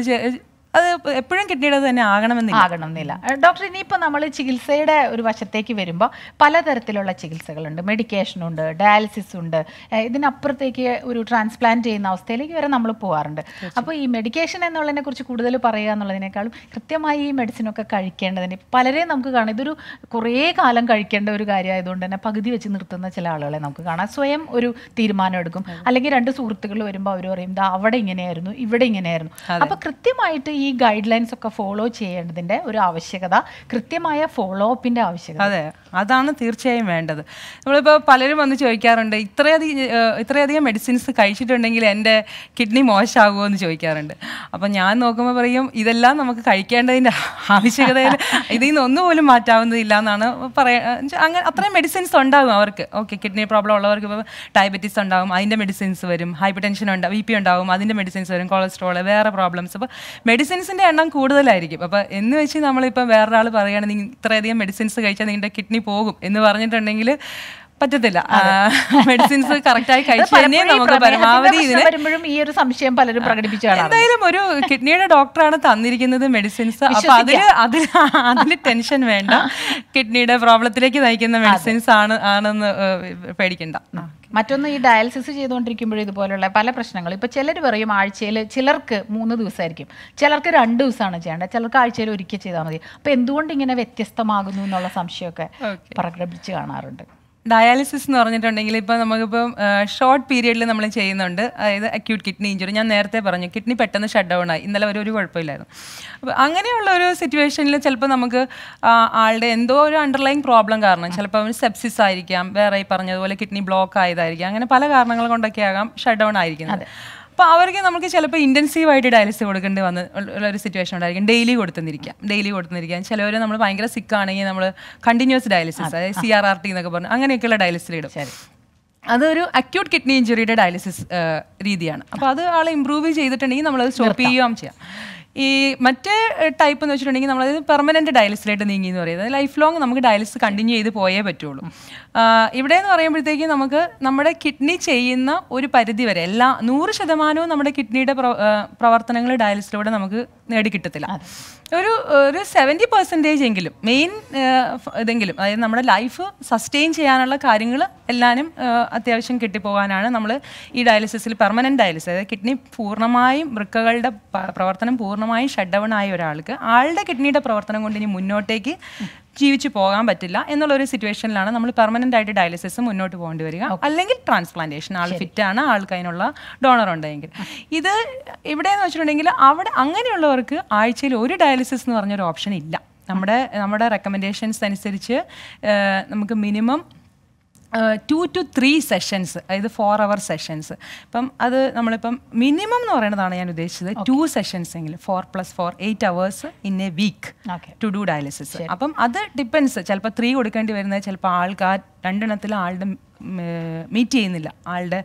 അത് എപ്പോഴും കിഡ്നിയുടേത് തന്നെ ആകണമെന്നില്ല ആകണമെന്നില്ല ഡോക്ടർ ഇനിയിപ്പോൾ നമ്മൾ ചികിത്സയുടെ ഒരു വശത്തേക്ക് വരുമ്പോൾ പലതരത്തിലുള്ള ചികിത്സകളുണ്ട് മെഡിക്കേഷൻ ഉണ്ട് ഡയാലിസിസ് ഉണ്ട് ഇതിനപ്പുറത്തേക്ക് ഒരു ട്രാൻസ്പ്ലാന്റ് ചെയ്യുന്ന അവസ്ഥയിലേക്ക് വരെ നമ്മൾ പോകാറുണ്ട് അപ്പോൾ ഈ മെഡിക്കേഷൻ എന്നുള്ളതിനെ കുറിച്ച് കൂടുതൽ പറയുക എന്നുള്ളതിനേക്കാളും കൃത്യമായി ഈ മെഡിസിനൊക്കെ കഴിക്കേണ്ടതിന് പലരെയും നമുക്ക് കാണാം ഇതൊരു കുറേ കാലം കഴിക്കേണ്ട ഒരു കാര്യമായതുകൊണ്ട് തന്നെ പകുതി വെച്ച് നിർത്തുന്ന ചില ആളുകളെ നമുക്ക് കാണാം സ്വയം ഒരു തീരുമാനം എടുക്കും അല്ലെങ്കിൽ രണ്ട് സുഹൃത്തുക്കൾ വരുമ്പോൾ അവർ പറയും അവിടെ ഇങ്ങനെയായിരുന്നു ഇവിടെ ഇങ്ങനെയായിരുന്നു അപ്പോൾ കൃത്യമായിട്ട് ഈ ഗൈഡ് ലൈൻസ് ഒക്കെ ഫോളോ ചെയ്യേണ്ടതിൻ്റെ ഒരു ആവശ്യകത കൃത്യമായ ഫോളോ അപ്പിൻ്റെ ആവശ്യകത അതെ അതാണ് തീർച്ചയായും വേണ്ടത് നമ്മളിപ്പോൾ പലരും വന്ന് ചോദിക്കാറുണ്ട് ഇത്രയധികം ഇത്രയധികം മെഡിസിൻസ് കഴിച്ചിട്ടുണ്ടെങ്കിൽ എൻ്റെ കിഡ്നി മോശമാകുമോ എന്ന് ചോദിക്കാറുണ്ട് അപ്പം ഞാൻ നോക്കുമ്പോൾ പറയും ഇതെല്ലാം നമുക്ക് കഴിക്കേണ്ടതിൻ്റെ ആവശ്യകതയിൽ *laughs* ഇതിൽ നിന്ന് ഒന്നുപോലും മാറ്റാവുന്നതില്ല എന്നാണ് പറയാ അങ്ങനെ അത്രയും മെഡിസിൻസ് ഉണ്ടാകും അവർക്ക് ഓക്കെ കിഡ്നി പ്രോബ്ലം ഉള്ളവർക്ക് ഇപ്പോൾ ഡയബറ്റീസ് ഉണ്ടാകും അതിൻ്റെ മെഡിസിൻസ് വരും ഹൈപ്പർ ടെൻഷൻ ഉണ്ടാകും ബി പി ഉണ്ടാകും അതിൻ്റെ മെഡിസിൻസ് വരും കൊളസ്ട്രോൾ വേറെ പ്രോബ്ലംസ് അപ്പോൾ മെഡിസിൻ മെഡിസിൻസിൻ്റെ എണ്ണം കൂടുതലായിരിക്കും അപ്പോൾ എന്ന് വെച്ച് നമ്മളിപ്പോൾ വേറൊരാൾ പറയുകയാണെങ്കിൽ ഇത്രയധികം മെഡിസിൻസ് കഴിച്ചാൽ നിങ്ങളുടെ കിഡ്നി പോകും എന്ന് പറഞ്ഞിട്ടുണ്ടെങ്കിൽ പറ്റത്തില്ല മെഡിസിൻസ് കറക്റ്റായി ആയി നമുക്ക് പരമാവധി വരുമ്പോഴും ഈ ഒരു സംശയം പലരും പ്രകടിപ്പിച്ചാണ് എന്തായാലും ഒരു കിഡ്നിയുടെ ഡോക്ടറാണ് തന്നിരിക്കുന്നത് മെഡിസിൻസ് അപ്പൊ അതില് അതിൽ അതിൽ ടെൻഷൻ വേണ്ട കിഡ്നിയുടെ പ്രോബ്ലത്തിലേക്ക് നയിക്കുന്ന മെഡിസിൻസ് ആണ് ആണെന്ന് പേടിക്കണ്ട മറ്റൊന്ന് ഈ ഡയാലിസിസ് ചെയ്തുകൊണ്ടിരിക്കുമ്പോൾ ഇതുപോലുള്ള പല പ്രശ്നങ്ങളും ഇപ്പോൾ ചിലർ പറയും ആഴ്ചയിൽ ചിലർക്ക് മൂന്ന് ദിവസമായിരിക്കും ചിലർക്ക് രണ്ട് ദിവസമാണ് ചെയ്യേണ്ടത് ചിലർക്ക് ആഴ്ചയിൽ ഒരിക്കൽ ചെയ്താൽ മതി അപ്പോൾ എന്തുകൊണ്ട് ഇങ്ങനെ വ്യത്യസ്തമാകുന്നു എന്നുള്ള സംശയമൊക്കെ പ്രകടിപ്പിച്ച് കാണാറുണ്ട് ഡയാലിസിസ് എന്ന് പറഞ്ഞിട്ടുണ്ടെങ്കിൽ ഇപ്പോൾ നമുക്കിപ്പം ഷോർട്ട് പീരിയഡിൽ നമ്മൾ ചെയ്യുന്നുണ്ട് അതായത് അക്യൂട്ട് കിഡ്നി ഇഞ്ചുറി ഞാൻ നേരത്തെ പറഞ്ഞു കിഡ്നി പെട്ടെന്ന് ഷട്ട് ഡൗൺ ആയി ഇന്നലെ ഒരു ഒരു കുഴപ്പമില്ലായിരുന്നു അപ്പോൾ അങ്ങനെയുള്ള ഒരു സിറ്റുവേഷനിൽ ചിലപ്പോൾ നമുക്ക് ആളുടെ എന്തോ ഒരു അണ്ടർലൈൻ പ്രോബ്ലം കാരണം ചിലപ്പോൾ സെപ്സിസ് ആയിരിക്കാം വേറെ ഈ പറഞ്ഞതുപോലെ കിഡ്നി ബ്ലോക്ക് ആയതായിരിക്കാം അങ്ങനെ പല കാരണങ്ങൾ കൊണ്ടൊക്കെ ആകാം ഷട്ട് ഡൗൺ ആയിരിക്കുന്നത് അപ്പോൾ അവർക്ക് നമുക്ക് ചിലപ്പോൾ ഇൻറ്റൻസീവായിട്ട് ഡയാലിസിസ് കൊടുക്കേണ്ടി വന്ന ഉള്ള ഒരു സിറ്റുവേഷൻ ഉണ്ടായിരിക്കും ഡെയിലി കൊടുത്തുന്നിരിക്കാം ഡെയിലി കൊടുത്തുന്നിരിക്കാം ചിലവർ നമ്മൾ ഭയങ്കര സിക്ക് ആണെങ്കിൽ നമ്മൾ കണ്ടിന്യൂസ് ഡയാലിസിസ് അതായത് സി ആർ ആർ ടി എന്നൊക്കെ പറഞ്ഞു അങ്ങനെയൊക്കെയുള്ള ഡയാലിസിസിലിടും അതൊരു അക്യൂട്ട് കിഡ്നി ഇഞ്ചുറിയുടെ ഡയാലിസിസ് രീതിയാണ് അപ്പോൾ അത് ആളെ ഇമ്പ്രൂവ് ചെയ്തിട്ടുണ്ടെങ്കിൽ നമ്മളത് സ്റ്റോപ്പ് ചെയ്യുകയും ചെയ്യാം ഈ മറ്റേ ടൈപ്പ് എന്ന് വെച്ചിട്ടുണ്ടെങ്കിൽ നമ്മളത് പെർമനൻറ്റ് ഡയാലിസിലായിട്ട് നീങ്ങി എന്ന് പറയുന്നത് ലൈഫ് ലോങ് നമുക്ക് ഡയാലിസ് കണ്ടിന്യൂ ചെയ്ത് പോയേ പറ്റുള്ളൂ ഇവിടെ എന്ന് പറയുമ്പോഴത്തേക്കും നമുക്ക് നമ്മുടെ കിഡ്നി ചെയ്യുന്ന ഒരു പരിധി വരെ എല്ലാ നൂറ് ശതമാനവും നമ്മുടെ കിഡ്നിയുടെ പ്രവർത്തനങ്ങൾ ഡയാലിസിലൂടെ നമുക്ക് നേടിക്കിട്ടത്തില്ല ഒരു ഒരു സെവൻറ്റി പെർസെൻറ്റേജ് എങ്കിലും മെയിൻ ഇതെങ്കിലും അതായത് നമ്മുടെ ലൈഫ് സസ്റ്റെയിൻ ചെയ്യാനുള്ള കാര്യങ്ങൾ എല്ലാവരും അത്യാവശ്യം കിട്ടിപ്പോകാനാണ് നമ്മൾ ഈ ഡയാലിസിസിൽ പെർമനൻറ്റ് ഡയാലിസിസ് അതായത് കിഡ്നി പൂർണ്ണമായും വൃക്കകളുടെ പ്രവർത്തനം പൂർണ്ണമായും ഷട്ട് ഡൗൺ ആയ ഒരാൾക്ക് ആളുടെ കിഡ്നിയുടെ പ്രവർത്തനം കൊണ്ട് ഇനി മുന്നോട്ടേക്ക് ജീവിച്ചു പോകാൻ പറ്റില്ല എന്നുള്ള ഒരു സിറ്റുവേഷനിലാണ് നമ്മൾ പെർമനന്റ് ആയിട്ട് ഡയാലിസിസ് മുന്നോട്ട് പോകേണ്ടി വരിക അല്ലെങ്കിൽ ട്രാൻസ്പ്ലാന്റേഷൻ ആൾ ഫിറ്റ് ആണ് ആൾക്ക് അതിനുള്ള ഡോണർ ഉണ്ടെങ്കിൽ ഇത് എന്ന് വെച്ചിട്ടുണ്ടെങ്കിൽ അവിടെ അങ്ങനെയുള്ളവർക്ക് ആഴ്ചയിൽ ഒരു ഡയാലിസിസ് എന്ന് പറഞ്ഞൊരു ഓപ്ഷൻ ഇല്ല നമ്മുടെ നമ്മുടെ റെക്കമെൻഡേഷൻസ് അനുസരിച്ച് നമുക്ക് minimum two to three sessions അതായത് ഫോർ അവർ സെഷൻസ് ഇപ്പം അത് നമ്മളിപ്പം മിനിമം എന്ന് പറയുന്നതാണ് ഞാൻ ഉദ്ദേശിച്ചത് ടു സെഷൻസ് എങ്കിലും four plus four eight hours in a week to do dialysis അപ്പം അത് ഡിപ്പെൻസ് ചിലപ്പോൾ ത്രീ കൊടുക്കേണ്ടി വരുന്നത് ചിലപ്പോൾ ആൾക്കാർ രണ്ടെണ്ണത്തിൽ ആളുടെ മീറ്റ് ചെയ്യുന്നില്ല ആളുടെ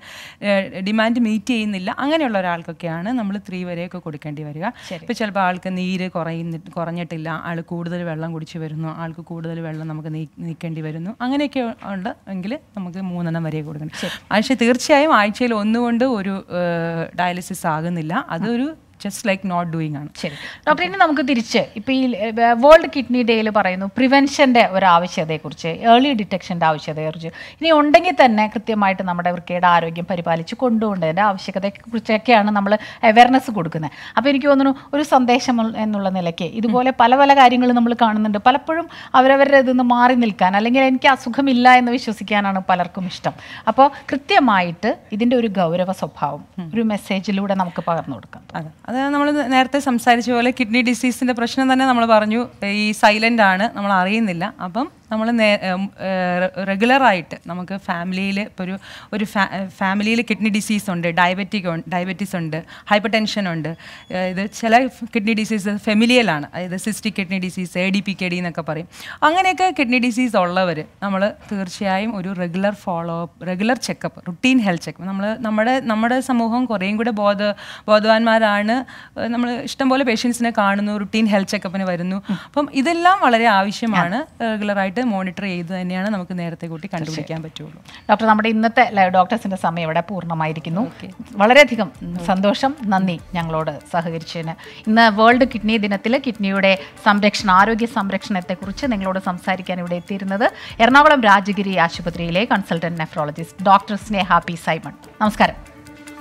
ഡിമാൻഡ് മീറ്റ് ചെയ്യുന്നില്ല അങ്ങനെയുള്ള ഒരാൾക്കൊക്കെയാണ് നമ്മൾ ത്രീ വരെയൊക്കെ കൊടുക്കേണ്ടി വരിക ഇപ്പോൾ ചിലപ്പോൾ ആൾക്ക് നീര് കുറയുന്ന കുറഞ്ഞിട്ടില്ല ആൾ കൂടുതൽ വെള്ളം കുടിച്ച് വരുന്നു ആൾക്ക് കൂടുതൽ വെള്ളം നമുക്ക് നീക്കേണ്ടി വരുന്നു അങ്ങനെയൊക്കെ ഉണ്ട് എങ്കിൽ നമുക്ക് മൂന്നെണ്ണം വരെ കൊടുക്കണം പക്ഷേ തീർച്ചയായും ആഴ്ചയിൽ ഒന്നുകൊണ്ട് ഒരു ഡയാലിസിസ് ആകുന്നില്ല അതൊരു ജസ്റ്റ് ലൈക്ക് നോട്ട് ഡൂയിങ് ആണ് ശരി ഡോക്ടർ ഇനി നമുക്ക് തിരിച്ച് ഇപ്പം ഈ വേൾഡ് കിഡ്നി ഡേയിൽ പറയുന്നു പ്രിവെൻഷൻ്റെ ഒരു ആവശ്യതയെക്കുറിച്ച് ഏർലി ഡിറ്റക്ഷൻ്റെ ആവശ്യതയെക്കുറിച്ച് ഇനി ഉണ്ടെങ്കിൽ തന്നെ കൃത്യമായിട്ട് നമ്മുടെ വൃക്കയുടെ ആരോഗ്യം പരിപാലിച്ച് കൊണ്ടുപോകേണ്ടതിൻ്റെ ആവശ്യകതയെക്കുറിച്ചൊക്കെയാണ് നമ്മൾ അവയർനെസ് കൊടുക്കുന്നത് അപ്പോൾ എനിക്ക് തോന്നുന്നു ഒരു സന്ദേശം എന്നുള്ള നിലയ്ക്ക് ഇതുപോലെ പല പല കാര്യങ്ങൾ നമ്മൾ കാണുന്നുണ്ട് പലപ്പോഴും അവരവരുടെ ഇതിൽ നിന്ന് മാറി നിൽക്കാൻ അല്ലെങ്കിൽ എനിക്ക് അസുഖമില്ല എന്ന് വിശ്വസിക്കാനാണ് പലർക്കും ഇഷ്ടം അപ്പോൾ കൃത്യമായിട്ട് ഇതിൻ്റെ ഒരു ഗൗരവ സ്വഭാവം ഒരു മെസ്സേജിലൂടെ നമുക്ക് പകർന്നു കൊടുക്കാം അത് നമ്മൾ നേരത്തെ സംസാരിച്ച പോലെ കിഡ്നി ഡിസീസിൻ്റെ പ്രശ്നം തന്നെ നമ്മൾ പറഞ്ഞു ഈ സൈലൻ്റ് ആണ് നമ്മൾ അറിയുന്നില്ല അപ്പം നമ്മൾ റെഗുലറായിട്ട് നമുക്ക് ഫാമിലിയിൽ ഇപ്പോൾ ഒരു ഒരു ഫാമിലിയിൽ കിഡ്നി ഡിസീസ് ഉണ്ട് ഡയബറ്റിക് ഡയബറ്റീസ് ഉണ്ട് ഹൈപ്പർ ടെൻഷൻ ഉണ്ട് ഇത് ചില കിഡ്നി ഡിസീസ് ഫെമിലിയലാണ് അതായത് cystic kidney disease A D P K D എന്നൊക്കെ പറയും അങ്ങനെയൊക്കെ കിഡ്നി ഡിസീസ് ഉള്ളവർ നമ്മൾ തീർച്ചയായും ഒരു regular follow up regular checkup routine health checkup നമ്മൾ നമ്മുടെ നമ്മുടെ സമൂഹം കുറേയും കൂടെ ബോധ ബോധവാന്മാരാണ് നമ്മൾ ഇഷ്ടംപോലെ പേഷ്യൻസിനെ കാണുന്നു റുട്ടീൻ ഹെൽത്ത് ചെക്കപ്പിന് വരുന്നു അപ്പം ഇതെല്ലാം വളരെ ആവശ്യമാണ് റെഗുലറായിട്ട് കൃത്യമായിട്ട് മോണിറ്റർ ചെയ്ത് തന്നെയാണ് നമുക്ക് നേരത്തെ കൂട്ടി കണ്ടുപിടിക്കാൻ പറ്റുള്ളൂ ഡോക്ടർ നമ്മുടെ ഇന്നത്തെ ലൈവ് ഡോക്ടേഴ്സിൻ്റെ സമയം ഇവിടെ പൂർണ്ണമായിരിക്കുന്നു വളരെയധികം സന്തോഷം നന്ദി ഞങ്ങളോട് സഹകരിച്ചതിന് ഇന്ന് വേൾഡ് കിഡ്നി ദിനത്തിൽ കിഡ്നിയുടെ സംരക്ഷണം ആരോഗ്യ സംരക്ഷണത്തെക്കുറിച്ച് നിങ്ങളോട് സംസാരിക്കാൻ ഇവിടെ എത്തിയിരുന്നത് എറണാകുളം രാജഗിരി ആശുപത്രിയിലെ consultant nephrologist doctor Sneha P Simon നമസ്കാരം